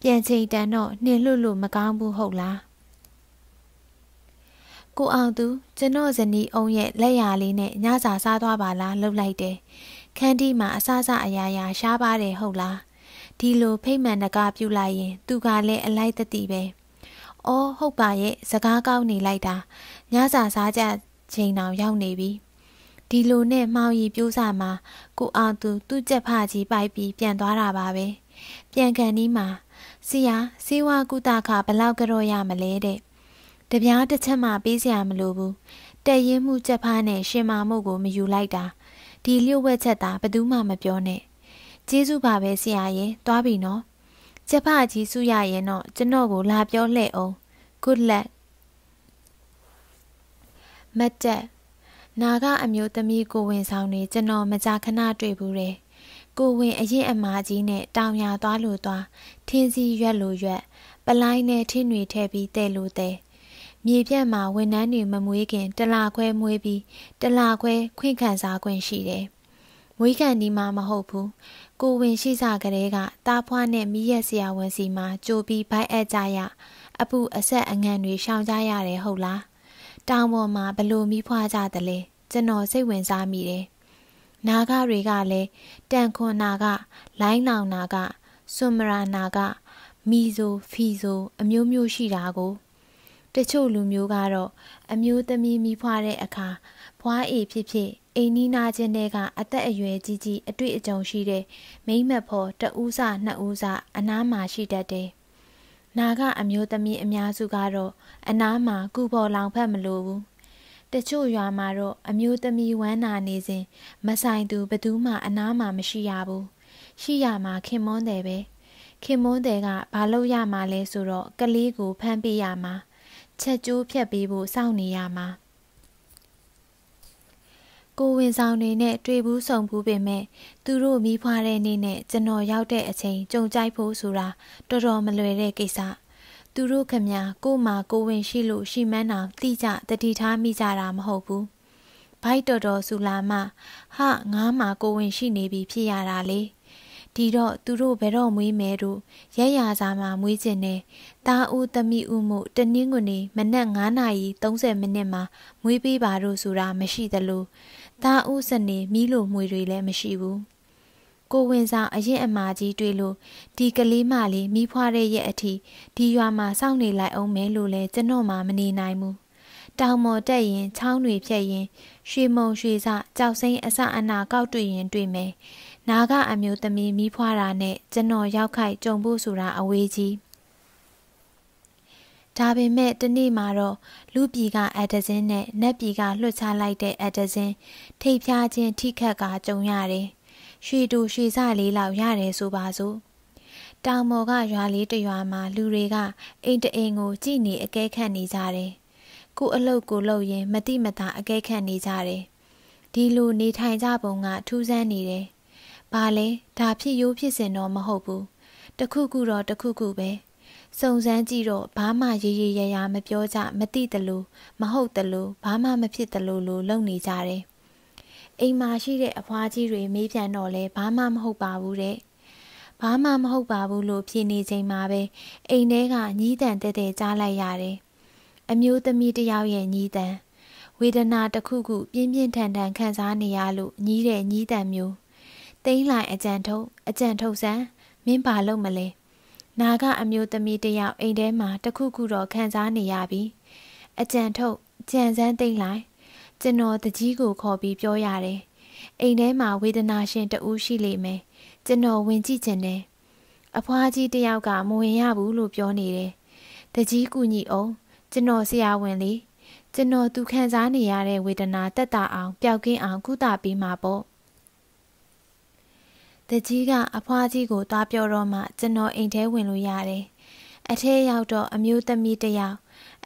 ပြန်ချိန်တန်တော့နှင်လွတ်လို့မကောင်းဘူးဟုတ်လားကိုအောင်သူကျွန်တော်ဇနီးအောင်ရဲ့လက်ရာလေးနဲ့ညစာစားသွားပါလားလှုပ်လိုက်တယ်ခန်းဒီမှာအဆအဆအရာရာရှားပါတယ်ဟုတ်လားဒီလိုဖိတ်မှန်တကားပြူလိုက်ရင်သူကလည်းအလိုက်တတိပဲအော်ဟုတ်ပါရဲ့စကားကောင်းနေလိုက်တာညစာစားကြချိန်တောင်ရောက်နေပြီဒီလိုနဲ့မှောင်ရီပြိုးစာမှာကိုအောင်သူ သူ့ကြက်ဖကြီးပိုက်ပြီး ပြန်သွားတာပါပဲပြန်ကန်ဒီမှာစီယာစေဝါကုသခဘလောက်ကြောရမလဲတဲ့တပြားတစ်ချက်မှပေးစရာမလိုဘူးတက်ရင်မှုကြက်ဖားနဲ့ရှင်မာမို့ကိုမယူလိုက်တာဒီလျှို့ဝှက်ချက်သာဘသူမှမပြောနဲ့ကျေးဇူးပါပဲဆရာရဲ့သွားပြီနော်ချက်ဖကြီးစုရရဲ့တော့ကျွန်တော်ကိုလာပြောလှဲ့အောင် good luck မတ်တက်နာကအမျိုးသမီးကိုဝင်ဆောင်နေကျွန်တော်မကြာခဏတွေ့ဘူးတယ်ကိုဝင်အရင်အမားကြီးနဲ့တောင်ရသွားလို့သွားထင်းစီရွက်လို့ရွက်ပလိုင်းနဲ့ထင်းတွေထည့်ပြီးတဲ့လို့တဲ့မြေပြန့်မှာဝန်ထမ်းတွေမမွေးခင်တလာခွဲမွေးပြီးတလာခွဲခွင့်ခံစားခွင့်ရှိတယ်။မွေးကန်ဒီမှာမဟုတ်ဘူး။ကိုဝင်ရှိစားကလေးကတားဖွားနဲ့မိရက်ဆရာဝန်စီမှာကြိုပြီးဘိုက်အပ်ကြရအပူအဆက်အငံတွေရှောင်ကြရတယ်ဟုတ်လား။တောင်ပေါ်မှာဘလို့မိဖွားကြတယ်လဲကျွန်တော်စိတ်ဝင်စားမိတယ်။နာဂတွေကလည်းတန်ခွန်နာကလိုင်းလောင်နာကဆွန်မရာနာကမီဆိုဖီဆိုအမျိုးမျိုးရှိတာကိုတချို့လူမျိုးကတော့အမျိုးသမီးမိဖွားတဲ့အခါဘွားအေဖြစ်ဖြစ်အိမ်နီးနာချင်းတွေကအသက်အရွယ်ကြီးကြီးအတွေ့အကြုံရှိတဲ့မိမဖော်တဦးစနှစ်ဦးစအနားမှာရှိတတ်တယ်။နာကအမျိုးသမီးအများစုကတော့အနားမှာကုဖော်လောင်ဖက်မလို့ဘူး။တချို့ရွာမှာတော့အမျိုးသမီးဝမ်းနာနေစဉ်မဆိုင်သူဘသူမှအနားမှာမရှိရဘူး။ရှိရမှာခင်မွန်းတယ်ပဲ။ခင်မွန်းတယ်ကဘာလို့ရမှာလဲဆိုတော့ကလေးကိုဖမ်းပေးရမှာ။ချက်ကျိုးဖြတ်ပေးဖို့စောင့်နေရမှာကိုဝင်ဆောင်တွေနဲ့တွေ့ဘူးဆုံဘူးပေမဲ့သူတို့မိဖွားတဲ့နေ့နဲ့ကျွန်တော်ရောက်တဲ့အချိန်ကြုံကြိုက်ဖို့ဆိုတာတော်တော်မလွယ်တဲ့ကိစ္စသူတို့ခမညာကိုမှကိုဝင်ရှိလို့ရှိမှန်းတော်တိကျတတိထားမိကြတာမဟုတ်ဘူးဘိုက်တော်တော်ဆူလာမဟာငါမှကိုဝင်ရှိနေပြီဖြစ်ရတာလေဒီတော့သူတို့ဘယ်တော့မွေးမယ်တို့ရရစာမှာမွေးကျင်တယ်တာဦးသမီးဦးမှုတနင်းကွနေမနက်9နာရီ30မိနစ်မှာမွေးပေးပါတို့ဆိုတာမရှိသလိုတာဦးစနေမီးလိုမွေတွေလည်းမရှိဘူးကိုဝင်ဆောင်အရင်အမာကြီးတွေ့လို့ဒီကလေးမလေးမိဖွားတဲ့ရဲ့အထိဒီရွာမှာစောင့်နေလိုက်အောင်မဲလို့လဲကျွန်တော်မှမနေနိုင်ဘူးတောင်မော်တက်ရင်ချောင်းတွေဖြက်ရင်ရွှေမုံရွှေစကြောက်စိမ့်အစအနာကောက်တွေ့ရင်တွေ့မယ်နာကအမျိုးသမီးမိဖွားတာနဲ့ကျွန်တော်ရောက်ခိုက်ကြုံဖို့ဆိုတာအဝေးကြီးဒါပေမဲ့ဒီနေ့မှာတော့လူပြည်ကအက်ဒဇင်းနဲ့နတ်ပြည်ကလွှတ်ချလိုက်တဲ့အက်ဒဇင်းထိပ်ဖြားခြင်းထိခတ်ကကြုံရတယ်။ရွှေတူရွှေစလေးလောက်ရတယ်ဆိုပါစို့။တောင်ပေါ်ကရွာလေးတရွာမှာလူတွေကအိမ်တအိမ်ကိုကြည်နေအကဲခတ်နေကြတယ်။ကိုအလုတ်ကိုလှုပ်ရင်မတိမတာအကဲခတ်နေကြတယ်။ဒီလိုနေထိုင်ကြပုံကထူးဆန်းနေတယ်။ဘာလဲဒါဖြစ်ရိုးဖြစ်စဉ်တော့မဟုတ်ဘူးတခုခုတော့တခုခုပဲစုံစမ်းကြည့်တော့ဘာမှရေရေရရမပြောကြမသိတလို့မဟုတ်တလို့ဘာမှမဖြစ်တလို့လို့လုပ်နေကြတယ်အိမ်မှာရှိတဲ့အဖွားကြီးတွေမေးပြန်တော့လဲဘာမှမဟုတ်ပါဘူးတဲ့ဘာမှမဟုတ်ပါဘူးလို့ဖြေနေချိန်မှာပဲအိမ်ထဲကညီးတန်တဲတဲကြားလိုက်ရတယ်အမျိုးသမီးတယောက်ရဲ့ညီးတန်ဝေဒနာတစ်ခုခုပြင်းပြင်းထန်ထန်ခံစားနေရလို့ညီးတဲ့ညီးတန်မျိုးတိမ့်လိုက်အကြံထုံအကြံထုံစမ်းမင်းဘာလုပ်မလဲနာကအမျိုးသမီးတယောက်အိမ်ထဲမှာတခုခုတော့ခံစားနေရပြီအကြံထုံကြံစမ်းတိမ့်လိုက်ကျွန်တော်တကြီးကိုခေါ်ပြီးပြောရတယ်အိမ်ထဲမှာဝေဒနာရှင်တဦးရှိလိမ့်မယ်ကျွန်တော်ဝင်ကြည့်ခြင်းတယ်အဖွားကြီးတယောက်ကမဝင်ရဘူးလို့ပြောနေတယ်တကြီးကူညီအောင်ကျွန်တော်ဆရာဝန်လေးကျွန်တော်သူခံစားနေရတဲ့ဝေဒနာတက်တာအောင်ပျောက်ကင်းအောင်ကုသပေးမှာပေါ့တကြီးကအဖွားကြီးကိုတွားပြောတော့မှကျွန်တော်အိမ်ထဲဝင်လို့ရတယ်။အထဲရောက်တော့အမျိုးသမီးတစ်ယောက်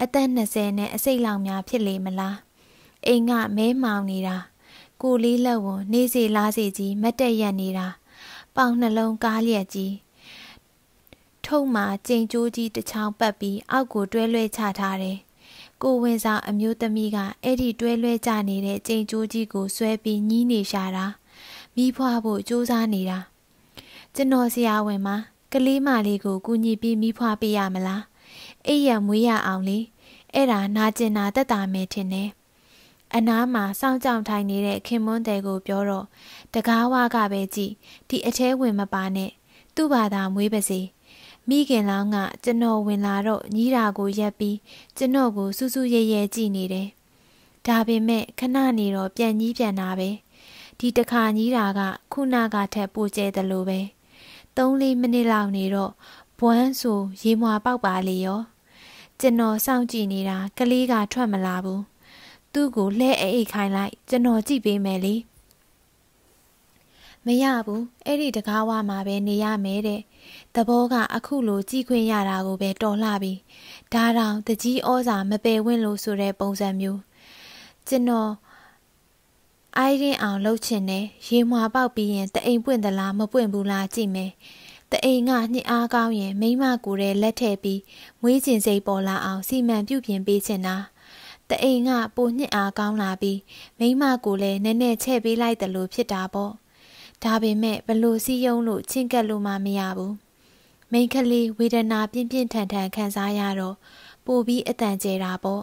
အသက်20နဲ့အစိတ်လောင်များဖြစ်လေမလား။အိမ်ကမဲမောင်နေတာ။ကိုလေးလက်ဝန်နေစီလားစီကြီးမတ်တက်ရက်နေတာ။ပေါင်နှလုံးကားလျက်ကြီး။ထုံမှာကြိမ်ကျိုးကြီးတစ်ချောင်းပတ်ပြီးအောက်ကိုတွဲလွဲချထားတယ်။ကိုဝင်စာအမျိုးသမီးကအဲ့ဒီတွဲလွဲကြနေတဲ့ကြိမ်ကျိုးကြီးကိုဆွဲပြီးညီးနေရှာတာ။ပြီးဖွားဖို့ကြိုးစားနေတာကျွန်တော်ဆရာဝန်မှာကလေးမလေးကို ကူညီပြီးမိဖွားပေးရမလားအိပ်ရမွေးရအောင်လေအဲ့ဒါနာကျင်နာတက်တာမယ်ထင်တယ်အနားမှာစောင့်ကြောင်ထိုင်နေတဲ့ခင်မွန်းတယ်ကို ပြောတော့တကားဝကပဲကြည့်ဒီအထဲဝင်မပါနဲ့သူ့ဘာသာမွေးပါစေမိခင်လောင်းကကျွန်တော်ဝင်လာတော့ညီးတာကိုရက်ပြီးကျွန်တော်ကိုစူးစူးရဲရဲကြည့်နေတယ်ဒါပေမဲ့ခဏနေတော့ပြန်ကြီးပြန်တာပဲ။ဒီတခါကြီးတာကခုနကထက်ပိုကျဲတယ်လို့ပဲ3-4မိနစ်လောက်နေတော့ဘွမ်းဆိုရေမွာပေါက်ပါလေရော ကျွန်တော်စောင့်ကြည့်နေတာကလေးကထွက်မလာဘူးသူ့ကိုလှဲအိတ်ခိုင်းလိုက်ကျွန်တော်ကြည့်ပေးမယ်လေမရဘူးအဲ့ဒီတကားဝမှာပဲနေရမယ်တဲ့တဘောကအခုလိုကြည်ခွင့်ရတာကိုပဲတော်လှပြီဒါတောင်တကြီးဩစာမပယ်ဝင့်လို့ဆိုတဲ့ပုံစံမျိုးကျွန်တော်အိုင်းရင်အောင်လှုပ်ချင်တယ်ရေမွာပေါက်ပြီးရင်တအိမ်ပွင့်သလားမပွင့်ဘူးလားကြည့်မယ်တအိမ်ကနှစ်အားကောင်းရင်မိမကိုယ်ရဲ့လက်ထည့်ပြီးမွေးကျင်စိတ်ပေါ်လာအောင် စီမံပြုပြင်ပေးချင်တာတအိမ်ကပိုနှစ်အားကောင်းလာပြီးမိမကိုလည်းနည်းနည်းချဲ့ပေးလိုက်တယ်လို့ဖြစ်တာပေါ့ဒါပေမဲ့ဘလို့စည်းရုံးလို့ချင့်ကပ်လို့မှမရဘူးမိန်ကလေးဝေဒနာပြင်းပြင်းထန်ထန်ခံစားရတော့ပိုပြီးအတန်ကျဲတာပေါ့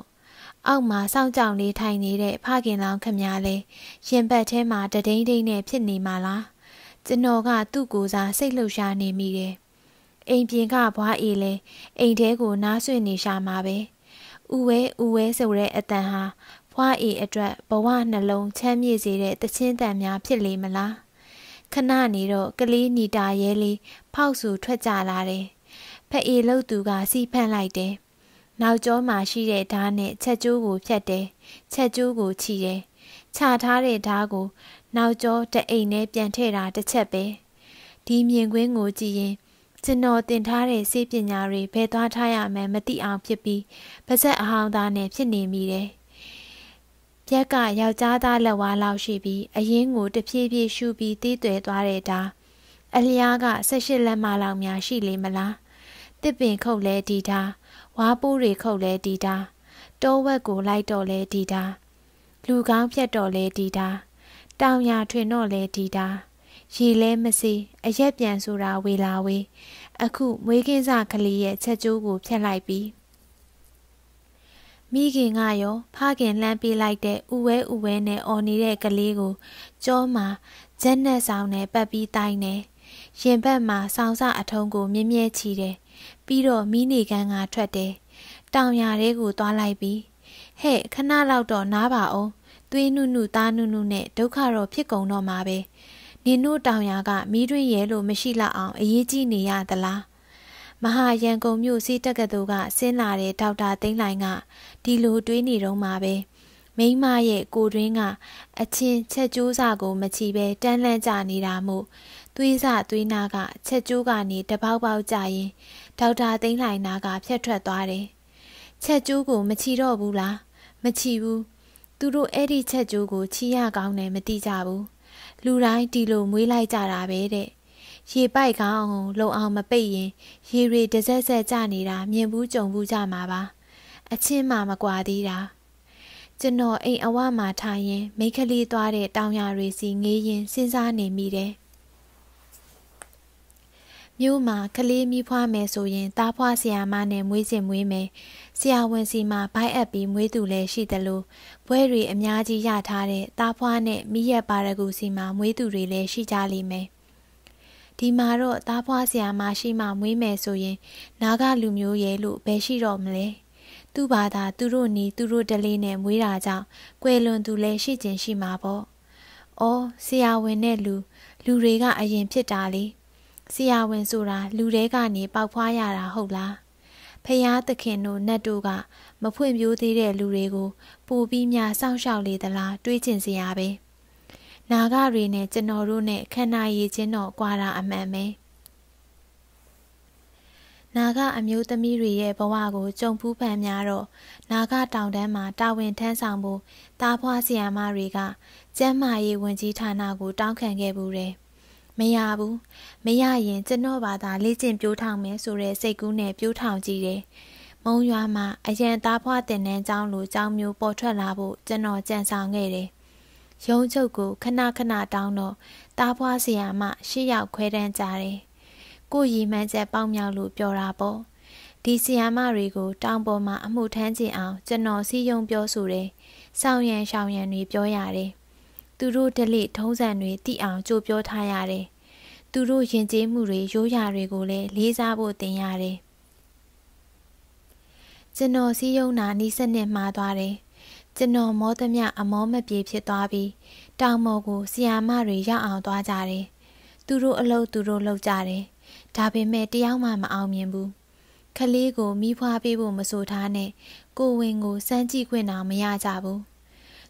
အောက်မှာစောင့်ကြောင်လေးထိုင်နေတဲ့ဖခင်လောင်းခမလည်းရင်ဘတ်ထဲမှာတဒိမ့်ဒိမ့်နဲ့ဖြစ်နေမှာလားကျွန်တော်ကသူ့ကိုယ်စားစိတ်လှုပ်ရှားနေမိတယ်အိမ်ပြင်ကဘွားအေးလဲအိမ်ထဲကိုနားဆွနေရှာမှာပဲဥဝဲဥဝဲဆိုတဲ့အတန်ဟာဘွားအေးအတွက်ဘဝနှလုံးချမ်းမြေ့စေတဲ့တခြင်းတန်များဖြစ်လေမလားခဏနေတော့ကလေးနီတာရဲလေးဖောက်ဆူထွက်ကြလာတယ်ဖအေးလှုပ်သူကစီးဖန့်လိုက်တယ်နောက်ကျောမှာရှိတဲ့ဓားနဲ့ချက်ကျိုးကိုဖြတ်တယ်ချက်ကျိုးကိုချီတယ်ခြာထားတဲ့ဓားကို နောက်ကျောတအိမ်နဲ့ပြန်ထည့်တာတစ်ချက်ပဲဒီမြင်ကွင်းကိုကြည့်ရင်ကျွန်တော်တင်ထားတဲ့စေပညာတွေဘယ်သွားထားရမှန်းမသိအောင်ဖြစ်ပြီးပါဇက်အဟောင်းသားနဲ့ဖြစ်နေမိတယ်။ပြက်ကယောက်ျားသားလက်ဝါးလောက်ရှိပြီးအရင်ကိုတဖြည်းဖြည်းရှူပြီးတီးသွဲသွားတဲ့တာအလျားက၁၈လက်မလောက်များရှိလေမလား။တစ်ပင်ခုတ်လဲဒီတာဝါပူးတွေခုတ်လဲဒီတာတောဝက်ကိုလိုက်တော့လဲဒီတာလူကောင်းဖြတ်တော့လဲဒီတာတောင်ယာထွင်တော့လဲဒီတာရေလဲမစေးအရက်ပြန်ဆိုတာဝေလာဝေးအခုမွေးကင်းစကလေးရဲ့ချက်ကျိုးကိုဖြတ်လိုက်ပြီးမိခင်ကရောဖခင်လှမ်းပေးလိုက်တဲ့ဥဝဲဥဝဲနဲ့អော်နေတဲ့ကလေးကိုကြောမှာဂျက်နဲ့ဆောင်နဲ့ပတ်ပြီးတိုင်းနေရင်ဘက်မှာဆောင်းစအထုံးကိုမြင်းမြဲချီတယ်ပြီးတော့မီးနေကန်းကထွက်တယ်။တောင်ရတဲကိုသွားလိုက်ပြီ။ဟဲ့ခဏလောက်တော့နားပါအောင်။သွေးနုနုသားနုနုနဲ့ဒုက္ခတော့ဖြစ်ကုန်တော့မှာပဲ။နင်တို့တောင်ရကမီးတွင်းရဲလို့မရှိလောက်အောင် အရေးကြီးနေရသလား။မဟာရန်ကုန်မြို့စီးတက်ကတူကဆင်းလာတဲ့ဒေါက်တာသိန်းလိုင်ကဒီလိုတွေးနေတော့မှာပဲ။မိမရဲ့ကိုတွင်းကအချင်းချက်ကျိုးစာကိုမချီပဲတန်းလန့်ကြနေတာမို့သွေးစသွေးနာကချက်ကျိုးကနေတပေါက်ပေါက်ကြရင်ဒေါက်တာသိန်းလှိုင်နာကဖြတ်ထွက်သွားတယ်။ချက်ကျိုးကိုမချီတော့ဘူးလား။မချီဘူး။သူတို့အဲ့ဒီချက်ကျိုးကိုချီရကောင်းတယ်မသိကြဘူး။လူတိုင်းဒီလိုမွေးလိုက်ကြတာပဲတဲ့။ရေပိုက်ကောင်းလုံအောင်မပိတ်ရင် ရေတွေတဆက်ဆက်ကျနေတာမြင်ဘူးကြုံဘူးကြမှာပါ။အချင်းမှမကွာသေးတာ။ကျွန်တော်အိမ်အဝမှာထိုင်ရင်မိခလေးသွားတဲ့တောင်ရတွေစီငေးရင်စဉ်းစားနေမိတယ်။မြို့မှာကလေးမိဖွားမယ်ဆိုရင်တားဖွားဆရာမနဲ့မွေးချင်မွေးမယ်ဆရာဝန်စီမှာဘိုက်အပ်ပြီးမွေးသူလည်းရှိသလိုဘွဲတွေအများကြီးရထားတဲ့တားဖွားနဲ့မိရက်ပါရဂူစီမှာမွေးသူတွေလည်းရှိကြလိမ့်မယ်ဒီမှာတော့တားဖွားဆရာမရှိမှမွေးမယ်ဆိုရင်နာဂလူမျိုးရဲ့လို့ဘယ်ရှိတော့မလဲသူ့ဘာသာသူတို့နေသူတို့တလေးနဲ့မွေးတာကြောင့်ကွယ်လွန်သူလည်းရှိခြင်းရှိမှာပေါ့။အော်ဆရာဝန်နဲ့လူ လူတွေကအရင်ဖြစ်တာလေဆရာဝန်ဆိုတာလူတဲကနေပေါက်ဖွားရတာဟုတ်လားဖျားသခင်တို့နတ်တို့ကမဖွင့်ပြိုးသေးတဲ့လူတွေကို ပူပြီးများစောင့်ရှောက်လေသလားတွေးကျင်စရာပဲနာဂတွေနဲ့ကျွန်တော်တို့နဲ့ခန္ဓာရည်ချင်းတော့ကွာတာအမှန်ပဲနာဂအမျိုးသမီးတွေရဲ့ဘဝကိုကြုံဖူးဖန်များတော့နာဂတောင်တန်းမှာတာဝန်ထမ်းဆောင်ဖို့တားဖွားဆီယာမတွေကကျမ်းမာရေးဝန်ကြီးဌာနကို တောင်းခံခဲ့ဘူးတယ်။မရဘူးမရရင်ကျွန်တော်ဘာသာလေ့ကျင့်ပြိုးထောင်မယ်ဆိုတဲ့စိတ်ကူးနဲ့ပြိုးထောင်ကြည့်တယ်မုံရွာမှာအရန်သားဖွားတင်တဲ့ကျောင်းလိုကျောင်းမျိုးပေါ်ထွက်လာဖို့ကျွန်တော်ကြံဆောင်ခဲ့တယ်ရုံးချုပ်ကိုခဏခဏတောင်းတော့သားဖွားဆရာမရှစ်ယောက်ခွဲတန်းကြတယ်ကိုရီမှန်းချက်ပေါက်မြောက်လို့ပြောတာပေါ့ဒီဆီယာမတွေကိုတောင်ပေါ်မှာအမှုထမ်းကျင်အောင်ကျွန်တော်စီယုံပြောဆိုတယ်။စောင်းရံရှောင်းရံတွေပြောရတယ်သူတို့ဓလိထုံးစံတွေသိအောင်ကြိုပြောထားရတယ်။သူတို့ယဉ်ကျေးမှုတွေရိုးရာတွေကိုလည်းလေးစားဖို့သင်ရတယ်။ကျွန်တော်စည်းရုံးတာနီးစနစ်မှားသွားတယ်။ကျွန်တော်မောသမျှအမောမပြေဖြစ်သွားပြီးတောင်မော်ကိုဆီယာမတွေရောက်အောင်သွားကြတယ်။သူတို့အလုပ်သူတို့လုပ်ကြတယ်။ဒါပေမဲ့တယောက်မှမအောင်မြင်ဘူး။ကလေးကိုမိဖွားပေးဖို့မဆိုထားနဲ့ကိုဝင်ကိုစမ်းကြည့်ခွင့်တောင်မရကြဘူး။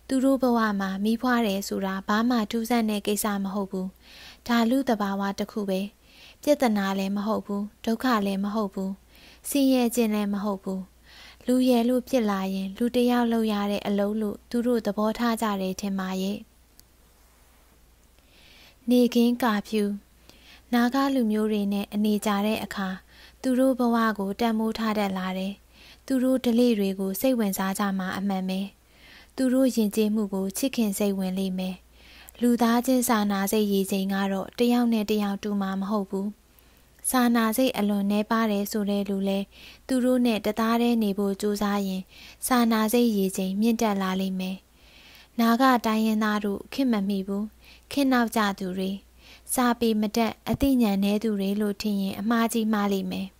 သူတို့ဘဝမှာမိဖွားတယ်ဆိုတာဘာမှထူးဆန်းတဲ့ကိစ္စမဟုတ်ဘူးဒါလူတဘာဝတစ်ခုပဲပြဿနာလည်းမဟုတ်ဘူးဒုက္ခလည်းမဟုတ်ဘူးဆင်းရဲခြင်းလည်းမဟုတ်ဘူးလူရယ်လို့ဖြစ်လာရင် လူတယောက်လောက်ရတဲ့အလုံးလို့သူတို့သဘောထားကြတယ်ထင်ပါရဲ့နေခင်းကာဖြူနာဂလူမျိုးတွေနဲ့အနေကြတဲ့အခါသူတို့ဘဝကိုတန်မိုးထားတတ်လာတယ်သူတို့ဓလေ့တွေကိုစိတ်ဝင်စားကြမှာအမှန်ပဲ။သူတို့ယဉ်ကျေးမှုကိုချစ်ခင်စိတ်ဝင်လိမ့်မယ်။လူသားချင်းစာနာစိတ်ရည်ချိန်ကတော့တယောက်နဲ့တယောက်တူမှာမဟုတ်ဘူး။စာနာစိတ်အလွန်နှဲပါတယ်ဆိုတဲ့လူလဲသူတို့နဲ့တသားတည်းနေဖို့ကြိုးစားရင် စာနာစိတ်ရည်ချိန်မြင့်တက်လာလိမ့်မယ်။နာကတိုင်းရင်းသားတို့ခင်မမိဘူး။ခင်နောက်ကြသူတွေစာပေမတက်အသိဉာဏ်နည်းသူတွေလို့ထင်ရင်အမှားကြီးမှားလိမ့်မယ်။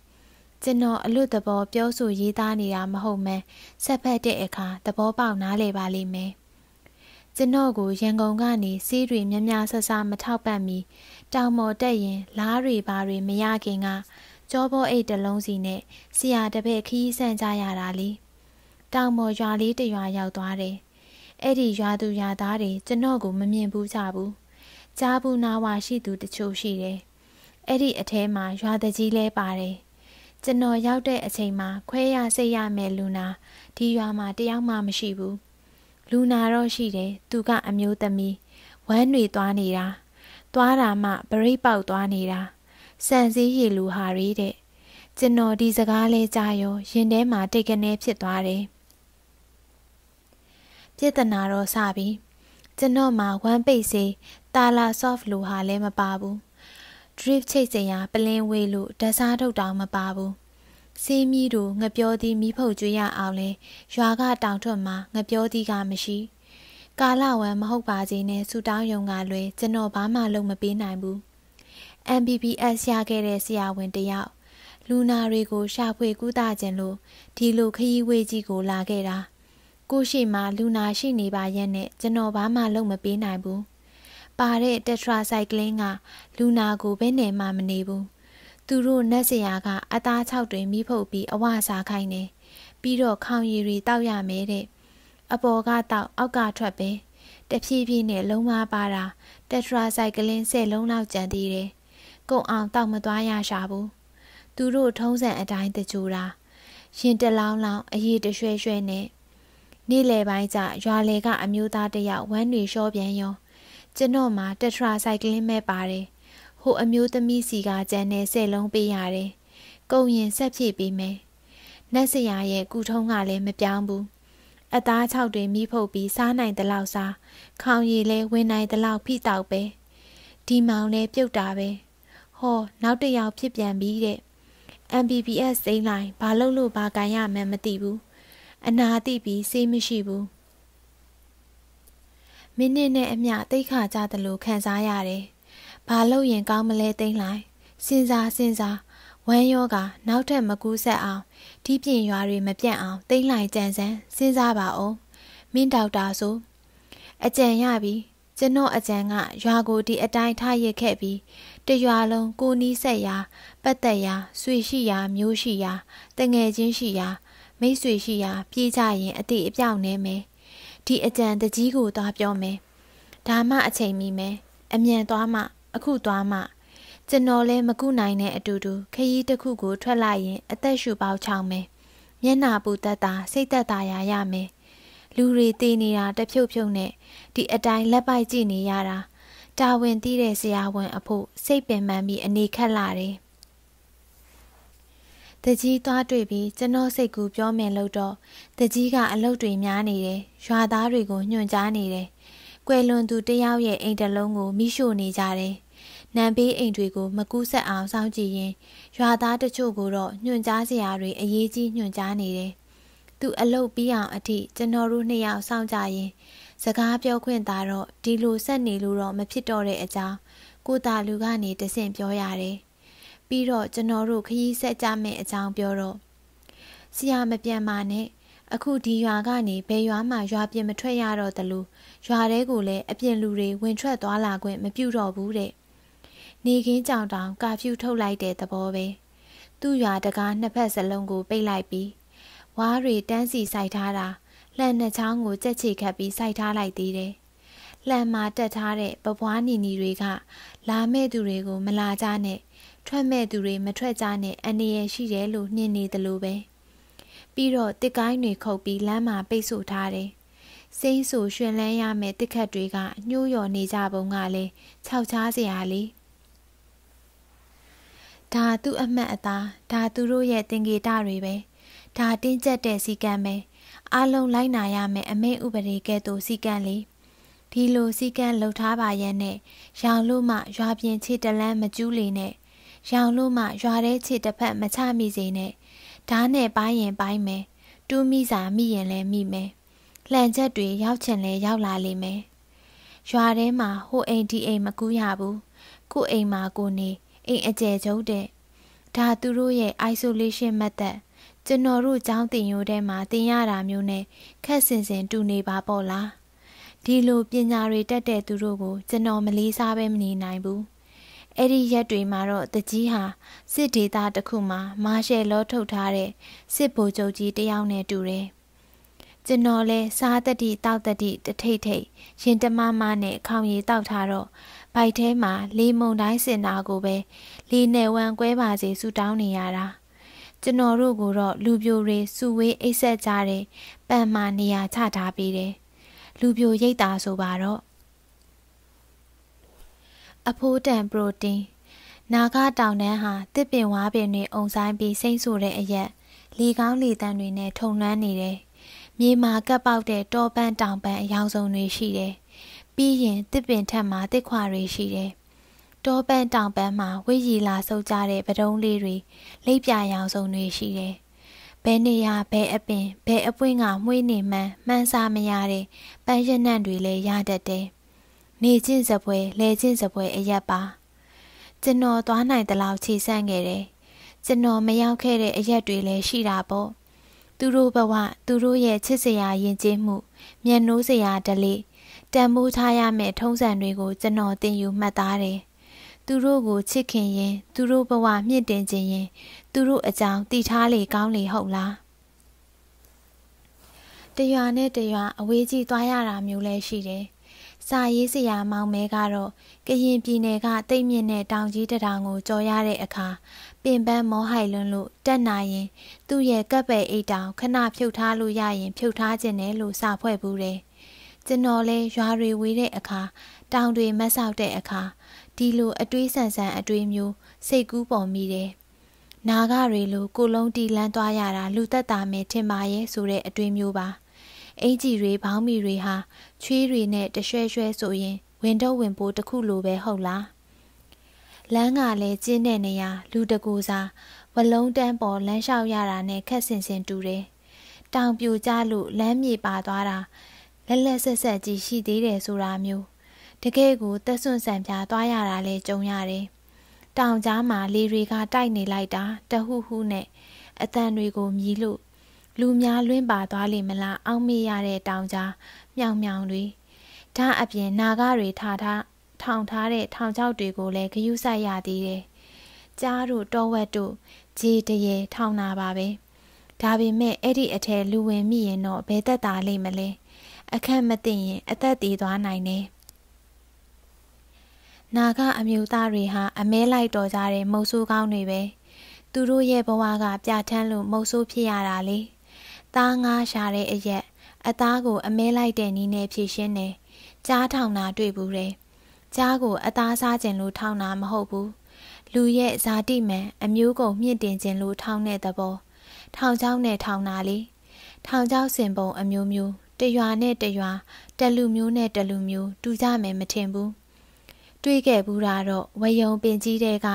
ကျွန်တော်အလွတ်သဘောပြောဆိုရေးသားနေတာမဟုတ်မဲဆက်ဖက်တဲ့အခါသဘောပေါက်နားလည်ပါလိမ့်မယ်ကျွန်တော်ကိုရန်ကုန်ကနေစီးတွေများများဆဆမထောက်ပံ့မီတောင်မော်တက်ရင်လားတွေဘာတွေမရခင်ကကြောဘောအိတ်တလုံးစီနဲ့ဆရာတပည့်ခီးဆန့်ကြရတာလေတောင်မော်ရွာလေးတရွာရောက်သွားတယ်အဲ့ဒီရွာသူရွာသားတွေကျွန်တော်ကိုမမြင်ဘူးကြဘူးကြားဘူးနာဝရှိသူတချို့ရှိတယ်အဲ့ဒီအထဲမှာရွာတကြီးလဲပါတယ်ကျွန်တော်ရောက်တဲ့အချိန်မှာ ခွဲရစိတ်ရမယ်လူနာဒီရွာမှာတယောက်မှမရှိဘူးလူနာတော့ရှိတယ်သူကအမျိုးသမီးဝမ်းတွေသွားနေတာသွားတာမှဗရိတ်ပေါက်သွားနေတာစံစည်းရည်လူဟာရီးတဲ့ကျွန်တော်ဒီစကားလေးကြားရောရင်ထဲမှာတိတ်ကနေဖြစ်သွားတယ်ပြဿနာတော့စပြီကျွန်တော်မှာဝမ်းပိတ်စေတာလာဆော့ဖ်လူဟာလည်းမပါဘူး drip ချိတ်စင်ရာ ပလင်းဝေးလို့ဓာစားထုတ်တောင်မပါဘူးစေးမီတို့ငပြောသည်မိဖုတ်ကျွေးရအောင်လဲရွာကတောင်ထွက်မှာငပြောသည်ကမရှိကာလဝံမဟုတ်ပါစေနဲ့ဆူတောင်းယုံကလွယ်ကျွန်တော်ဘာမှလုပ်မပေးနိုင်ဘူး MBBS ရခဲ့တဲ့ဆရာဝန်တယောက်လူနာတွေကိုရှာဖွေကူးတာခြင်းလို့ဒီလိုခရီးဝေးကြီးကိုလာခဲ့တာ ကိုရှိမှလူနာရှိနေပါရဲ့နဲ့ကျွန်တော်ဘာမှလုပ်မပေးနိုင်ဘူးပါတဲ့တက်ထရာဆိုင်ကလင်းကလူနာကိုဘယ်နဲ့မှမနေဘူးသူတို့နတ်စရာက အသား၆တွင်မိဖုတ်ပြီးအဝစားခိုင်းတယ်ပြီးတော့ခေါင်ရည်တွေတောက်ရမယ်တဲ့အပေါ်ကတောက်အောက်ကထွက်ပဲတဖြည်းဖြည်းနဲ့လုံးမပါတာတက်ထရာဆိုင်ကလင်း၁၀လုံးလောက်ကျန်သေးတယ်။ကုန်အောင်တောက်မသွားရရှာဘူး။သူတို့ထုံးစံအတိုင်းတကြူတာရင်တလောင်းလောင်းအရေးတရွှဲရွှဲနဲ့နေ့လယ်ပိုင်းကျရွာလေကအမျိုးသားတယောက်ဝမ်းတွေလျှောပြန်ရောကျွန်တော်မှာတက်ထရာဆိုင်ကလင်းမဲ့ပါတယ်ဟိုအမျိုးသမီးစီကကြံနေဆယ်လုံးပေးရတယ်ကုံရင်ဆက်ဖြည့်ပေးမယ်နတ်ဆရာရဲ့ကုထုံးကလည်းမပြောင်းဘူးအသား၆တွေမိဖုတ်ပြီးစားနိုင်တလောက်စားခေါင်ရည်လဲဝင်နိုင်တလောက်ဖိတောက်ပဲဒီမောင်လဲပြုတ်တာပဲဟောနောက်တစ်ယောက်ဖြစ်ပြန်ပြီတဲ့ MBBS စိမ့်လိုက်ဘာလို့လို့ဘာကန်ရမှန်းမသိဘူးအနာတိပြီးစေးမရှိဘူးမိနစ်နဲ့အမျှတိတ်ခါကြသလိုခံစားရတယ်။ဘာလို့ရင်ကောင်းမလဲသိမ့်လိုက်။စဉ်စားစဉ်စားဝမ်းရောကနောက်ထပ်မကူးဆက်အောင်ဒီပြင်ရွာတွေမပြန့်အောင်တိမ့်လိုက်ကြံစမ်းစဉ်းစားပါအောင်။မင်းဒေါက်တာဆိုအကြံရပြီ ကျွန်တော်အကြံကရွာကိုဒီအတိုင်းထားရစ်ခဲ့ပြီးတရွာလုံးကိုနီးဆက်ရာပတ်သက်ရာဆွေရှိရာမျိုးရှိရာတငယ်ချင်းရှိရာမိတ်ဆွေရှိရာပြေးကြရင်အတိအပြောင်းနေမယ်။ဒီအကြံတကြီးကိုသွားပြောမယ်ဒါမှအချိန်မီမယ်အမြန်သွားမှ အခုသွားမှကျွန်တော်လည်းမကုနိုင်တဲ့အတူတူခရီးတစ်ခုကိုထွက်လာရင် အသက်ရှူပေါက်ချောင်းမယ်မျက်နာပူတက်တာစိတ်သက်သာရာရမယ်လူတွေတည်နေတာတဖြုတ်ဖြုတ်နဲ့ဒီအတိုင်းလက်ပိုက်ကြည့်နေရတာတာဝန်သိတဲ့ဆရာဝန်အဖို့စိတ်ပင်ပန်းပြီးအနေခက်လာတယ်။တကြီးသွားတွေ့ပြီးကျွန်တော်စိတ်ကူပြောမယ်လို့တော့တကြီးကအလုပ်တွေများနေတယ်။ရွာသားတွေကိုညွှန်ကြားနေတယ်။ကွယ်လွန်သူတယောက်ရဲ့အိမ်တလုံးကိုမိရှို့နေကြတယ်။နံပေးအိမ်တွေကိုမကူးဆက်အောင်စောင့်ကြည့်ရင်ရွာသားတချို့ကိုတော့ညွှန်ကြားစရာတွေအရေးကြီးညွှန်ကြားနေတယ်။သူအလုပ်ပြီးအောင်အထိကျွန်တော်တို့နှစ်ယောက်စောင့်ကြရင် စကားပြောခွင့်သာတော့ဒီလိုဆက်နေလို့တော့မဖြစ်တော့တဲ့အကြောင်းကိုတာလူကနေတဆင့်ပြောရတယ်။ပြီးတော့ကျွန်တော်တို့ခရီးဆက်ကြမယ့်အကြောင်းပြောတော့ဆရာမပြန်ပါနဲ့အခုဒီရွာကနေဘယ်ရွာမှရွာပြင်မထွက်ရတော့တလို့ရွာတဲကိုလည်းအပြင်လူတွေဝင်ထွက်သွားလာခွင့်မပြုတော့ဘူးတဲ့နေခင်းကြောင်တောင်ကာဖြူထုတ်လိုက်တဲ့သဘောပဲသူ့ရွာတကားနှစ်ဖက်စလုံးကိုပိတ်လိုက်ပြီးဝါးတွေတန်းစီစိုက်ထားတာလှန်နှချောင်းကိုကြက်ချေခတ်ပြီးစိုက်ထားလိုက်သေးတယ်လှန်မှာတက်ထားတဲ့ပပွားနီနီတွေက လာမဲ့သူတွေကိုမလာကြနဲ့ထွက်မဲ့သူတွေမထွက်ကြနဲ့အနေရရှိတယ်လို့နှင်းနေသလိုပဲပြီးတော့တစ်ကိုင်းတွေခုတ်ပြီးလမ်းမှာပိတ်ဆို့ထားတယ်စိမ့်ဆူရွှင်လန်းရမယ့်တစ်ခတ်တွေကညှို့ယော်နေကြပုံကလည်းခြောက်ခြားစရာလေးဒါသူအမှတ်အသားဒါသူတို့ရဲ့တင်ကေတတွေပဲဒါတင်းကျပ်တဲ့စီကံပဲအလုံးလိုက်နာရမယ်အမိန့်ဥပဒေကဲ့သို့စီကံလေးဒီလိုစီကံလှုပ်ထားပါရဲ့နဲ့ရောင်လို့မှရွာပြင်ခြေတလန်းမကျူးလေနဲ့ရောင်လို့မှရွာတဲ့ခြေတစ်ဖက်မချမိစေနဲ့ဓားနဲ့ပိုင်းရင်ပိုင်းမယ်တူးမိစာမိရင်လည်းမိမယ်လှန်ချက်တွေရောက်ချင်လဲရောက်လာလိမ့်မယ်ရွာထဲမှာဟိုအိမ်ဒီအိမ်မကူးရဘူးကိုအိမ်မှာကိုနေအိမ်အကျယ်ကျုပ်တဲ့ဒါသူတို့ရဲ့ isolation method ကျွန်တော်တို့ចောင်းတင်ရိုးထဲမှာတင်ရတာမျိုးနဲ့ခက်ဆင်ဆင်တူနေပါပေါ့လားဒီလိုပညာတွေတတ်တဲ့သူတို့ကိုကျွန်တော်မလေးစားပဲမနေနိုင်ဘူးအဲ့ဒီရက်တွေမှာတော့တကြီးဟာစစ်ဒေသတစ်ခုမှာမာရှယ်လောထုတ်ထားတဲ့စစ်ဗိုလ်ချုပ်ကြီးတယောက်နဲ့တူတယ်။ကျွန်တော်လဲစားတတိတောက်တတိတထိတ်ထိတ်ရင်တမမနဲ့ခေါင်ရည်တောက်ထားတော့ဘိုက်ထဲမှာလေမုန်တိုင်းစင်နာကိုပဲလေနယ်ဝမ်းကွဲပါစေဆူတောင်းနေရတာ။ကျွန်တော်တို့ကတော့လူပြိုတွေစုဝေးအိတ်ဆက်ကြတဲ့ပန်မာနေရာချထားပေးတယ်။လူပြိုရိတ်တာဆိုပါတော့အဖိုးတန်ပရိုတင်းနာဂတောင်တန်းဟာတစ်ပင်ဝါပင်တွေအုံဆိုင်ပြီးစိမ့်ဆိုတဲ့အရက်လေကောင်းလေတန်းတွေနဲ့ထုံလွှမ်းနေတယ်။မြေမာကပ်ပေါက်တဲ့တောပန်းတောင်ပန်းအယောင်စုံတွေရှိတယ်။ပြီးရင်တစ်ပင်ထက်မှာတစ်ခွာတွေရှိတယ်။တောပန်းတောင်ပန်းမှာဝိရီလာဆုပ်ကြတဲ့ပဒုံးလေးတွေလိပ်ပြာရောင်စုံတွေရှိတယ်။ဘယ်နေရာဘယ်အပင်ဘယ်အပွင့်ကမှွေးနေမှန်းမှန်းစားမရတဲ့ပန်းရနံ့တွေလည်းရတတ်တယ်။နေချင်းစပွဲလဲချင်းစပွဲအရက်ပါ ကျွန်တော်သွားနိုင်တလောက်ခြေဆန့်ခဲ့တယ်ကျွန်တော်မရောက်ခဲ့တဲ့အရက်တွေလည်းရှိတာပေါ့သူတို့ဘဝသူတို့ရဲ့ချစ်စရာယဉ်ကျေးမှုမျက်နှိုးစရာဓလေ့တန်ဖိုးထားရမယ့်ထုံးစံတွေကိုကျွန်တော်သင်ယူမှတ်သားတယ်သူတို့ကိုချစ်ခင်ရင် သူတို့ဘဝမြင့်တင်ခြင်းရင်သူတို့အကြောင်းတည်ထားလေကောင်းလေဟုတ်လားတရွာနဲ့တရွာအဝေးကြီးသွားရတာမျိုးလည်းရှိတယ်။စာရေးဆရာမောင်မဲကတော့ကရင်ပြည်နယ်ကတိတ်မြင့်တဲ့တောင်ကြီးတထောင်ကိုကြော်ရတဲ့အခါပင်ပန်းမောဟိုက်လွန်းလို့တက်နာရင် သူ့ရဲ့ကပ်ပဲ့အိတ်တောင်ခဏဖြုတ်ထားလို့ရရင်ဖြုတ်ထားခြင်းနဲ့လို့စာဖွဲ့ဘူးတယ်ကျွန်တော်လဲရွာတွေဝေးတဲ့အခါတောင်တွေမတ်ဆောက်တဲ့အခါဒီလိုအတွေးဆန်ဆန်အတွေးမျိုးစိတ်ကူးပေါ်မိတယ်နာဂတွေလိုကိုလုံးတီလန်းသွားရတာလူသက်တာမယ်ထင်ပါရဲ့ဆိုတဲ့အတွေးမျိုးပါအင်ကြီးတွေဘောင်းမီတွေဟာချွေးတွေနဲ့တရွှဲရွှဲဆိုရင် ဝင်တော့ဝင်ပိုးတစ်ခုလိုပဲဟုတ်လားလမ်းကလည်းကျင်းတဲ့နေရာလူတကူစားဝလုံးတန်းပေါ်လမ်းလျှောက်ရတာနဲ့ခက်ဆင်ဆင်တူတယ်တောင်ပြိုကျလို့လမ်းမြေပါသွားတာလက်လက်ဆက်ဆက်ကြီးရှိသေးတယ်ဆိုတာမျိုးတကယ်ကိုတက်ဆွန့်ဆန်ပြားသွားရတာလဲကြုံရတယ်တောင်ကြားမှာလေတွေကတိုက်နေလိုက်တာ တဟူးဟူးနဲ့အတန်တွေကိုမြည်လို့လူများလွင့်ပါသွားလိမ့်မလားအောက်မေ့ရတဲ့တောင်ကြားမြောင်မြောင်တွေဓာအပြင်နာဂတွေထာထားထောင်ထားတဲ့ထောင်ချောက်တွေကိုလည်းဂယုစိုက်ရသေးတယ်။ကြားတို့တောဝက်တို့ခြေတရေ ထောင်နာပါပဲ။ဒါပေမဲ့အဲ့ဒီအထက်လူဝင်မိရင်တော့ဘယ်သက်သာလိမ့်မလဲ။အခက်မသိရင်အသက်သေးသွားနိုင်တယ်။နာဂအမျိုးသားတွေဟာအမဲလိုက်တော်ကြတဲ့မုတ်ဆိုးကောင်းတွေပဲ။သူတို့ရဲ့ဘဝကပြဋ္ဌာန်းလို့မုတ်ဆိုးဖြစ်ရတာလေ။သားငါရှာတဲ့အရက်အသားကိုအမဲလိုက်တဲ့နည်းနဲ့ဖြည့်ရှင်းတယ်။ကြားထောင်တာတွေ့ဘူးတယ်။ကြားကို အသားစားခြင်းလို့ထောင်တာမဟုတ်ဘူး။လူရဲ့ဇာတိမှန်အမျိုးကိုမြင့်တင်ခြင်းလို့ထောင်တဲ့သဘော။ထောင်ချောင်းနဲ့ထောင်တာလေ။ထောင်ချောင်းစင်ပုံအမျိုးမျိုးတရွာနဲ့တရွာတလူမျိုးနဲ့တလူမျိုး တူကြမယ်မထင်ဘူး။တွေ့ခဲ့ဘူးတာတော့ဝယုံပင်ကြီးတဲ့က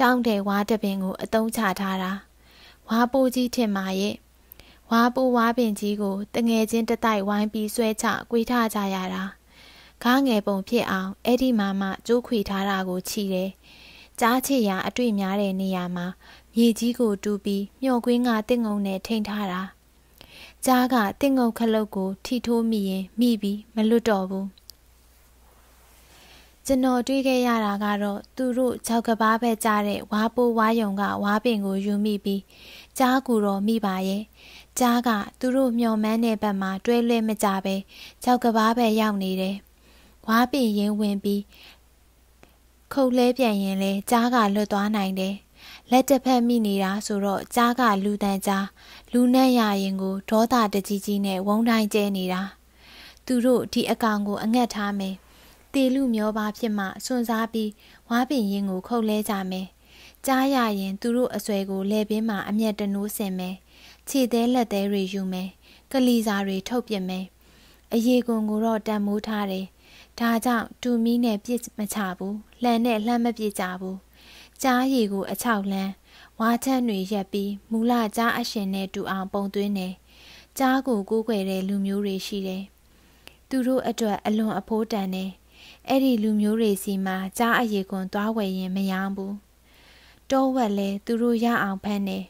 တောင်းတဲ့ဝါတပင်ကိုအတုံးချထားတာ။ဝါပိုးကြီးထင်ပါရဲ့။ဝါပိုးဝါပင်ကြီးကိုတငယ်ချင်းတတိုက်ဝိုင်းပြီးဆွဲချကွေးထားကြရတာခါငယ်ပုံဖြစ်အောင်အဲ့ဒီမှာမှကြိုးခွေထားတာကိုချီတယ်ကြားချစ်ရာအတွေ့များတဲ့နေရာမှာမြေကြီးကိုတူးပြီးမျော်ကွင်းကတင့်ငုံနဲ့ထိန်ထားတာကြားကတင့်ငုံခလုတ်ကိုထိထိုးမိရင်မိပြီးမလွတ်တော့ဘူးကျွန်တော်တွေးခဲ့ရတာကတော့သူတို့ကြောက်ကဘာပဲကြားတဲ့ဝါပိုးဝါယုံကဝါပင်ကိုယူမိပြီးကြားကူတော့မိပါရဲ့ကြားကသူတို့မျော်မှန်းတဲ့ဘက်မှာတွဲလွဲမကြပဲကြောက်ကဘာပဲရောက်နေတယ်။ဝါပင်ရင်ဝင်ပြီးခုတ်လဲပြန်ရင်လဲကြားကလွတ်သွားနိုင်တယ်။လက်တစ်ဖက်မိနေတာဆိုတော့ကြားကလူတန်ကြားလူနဲ့ရရင်ကိုဒေါသတကြီးကြီးနဲ့ဝုံတိုင်းကျဲနေတာ။သူတို့ဒီအကောင်ကို အငတ်ထားမယ်။တေလူမျောပါဖြစ်မှ စွန့်စားပြီးဝါပင်ရင်ကိုခုတ်လဲကြမယ်။ကြားရရင် သူတို့အစွဲကိုလဲပင်းမှာအမျက်တနိုးစင်မယ်။ခြေသေးလက်သေးတွေယူမယ်ကလီစာတွေထုတ်ပြမယ်အရေကွန်ကိုတော့တန်မိုးထားတယ်ဒါကြောင့်တူမီနဲ့ပြစ်မချဘူးလှန်နဲ့လှမ်းမပြစ်ကြဘူးကြားရည်ကို အချောက်လန်းဝါချမ်းတွေရက်ပြီးမူလကြားအရှင်နဲ့တူအောင်ပုံသွင်းတယ်ကြားကိုကိုးကွယ်တဲ့လူမျိုးတွေရှိတယ်သူတို့အတွက်အလွန်အဖိုးတန်တယ်အဲ့ဒီလူမျိုးတွေစီမှာ ကြားအရေကွန်သွားဝယ်ရင်မရောဘူးတောဝက်လဲသူတို့ရအောင်ဖမ်းတယ်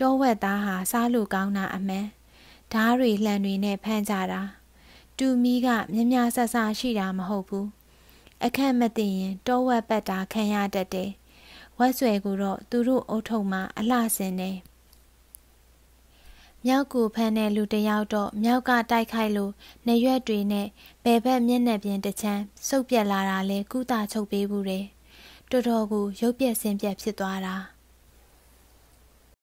တောဝက်သားဟာစားလို့ကောင်းတာအမှန်ဓားတွေလှန်တွေနဲ့ဖမ်းကြတာ တူမီကမြမြဆဆရှိတာမဟုတ်ဘူးအခက်မသိရင်တောဝက်ပတ်တာခံရတတ်တယ်ဝက်ဆွဲကိုတော့သူတို့အုပ်ထုံမှာအလှဆင်တယ်မြောက်ကိုဖမ်းတဲ့လူတယောက်တော့မြောက်ကတိုက်ခိုက်လို့နရွက်တွေနဲ့ဘယ်ဘက်မျက်နှာပြင်တစ်ချမ်းစုပ်ပြက်လာတာလဲကုသချုပ်ပေးဘူးတယ်တော်တော်ကိုရုပ်ပြက်ဆင်းပြက်ဖြစ်သွားတာ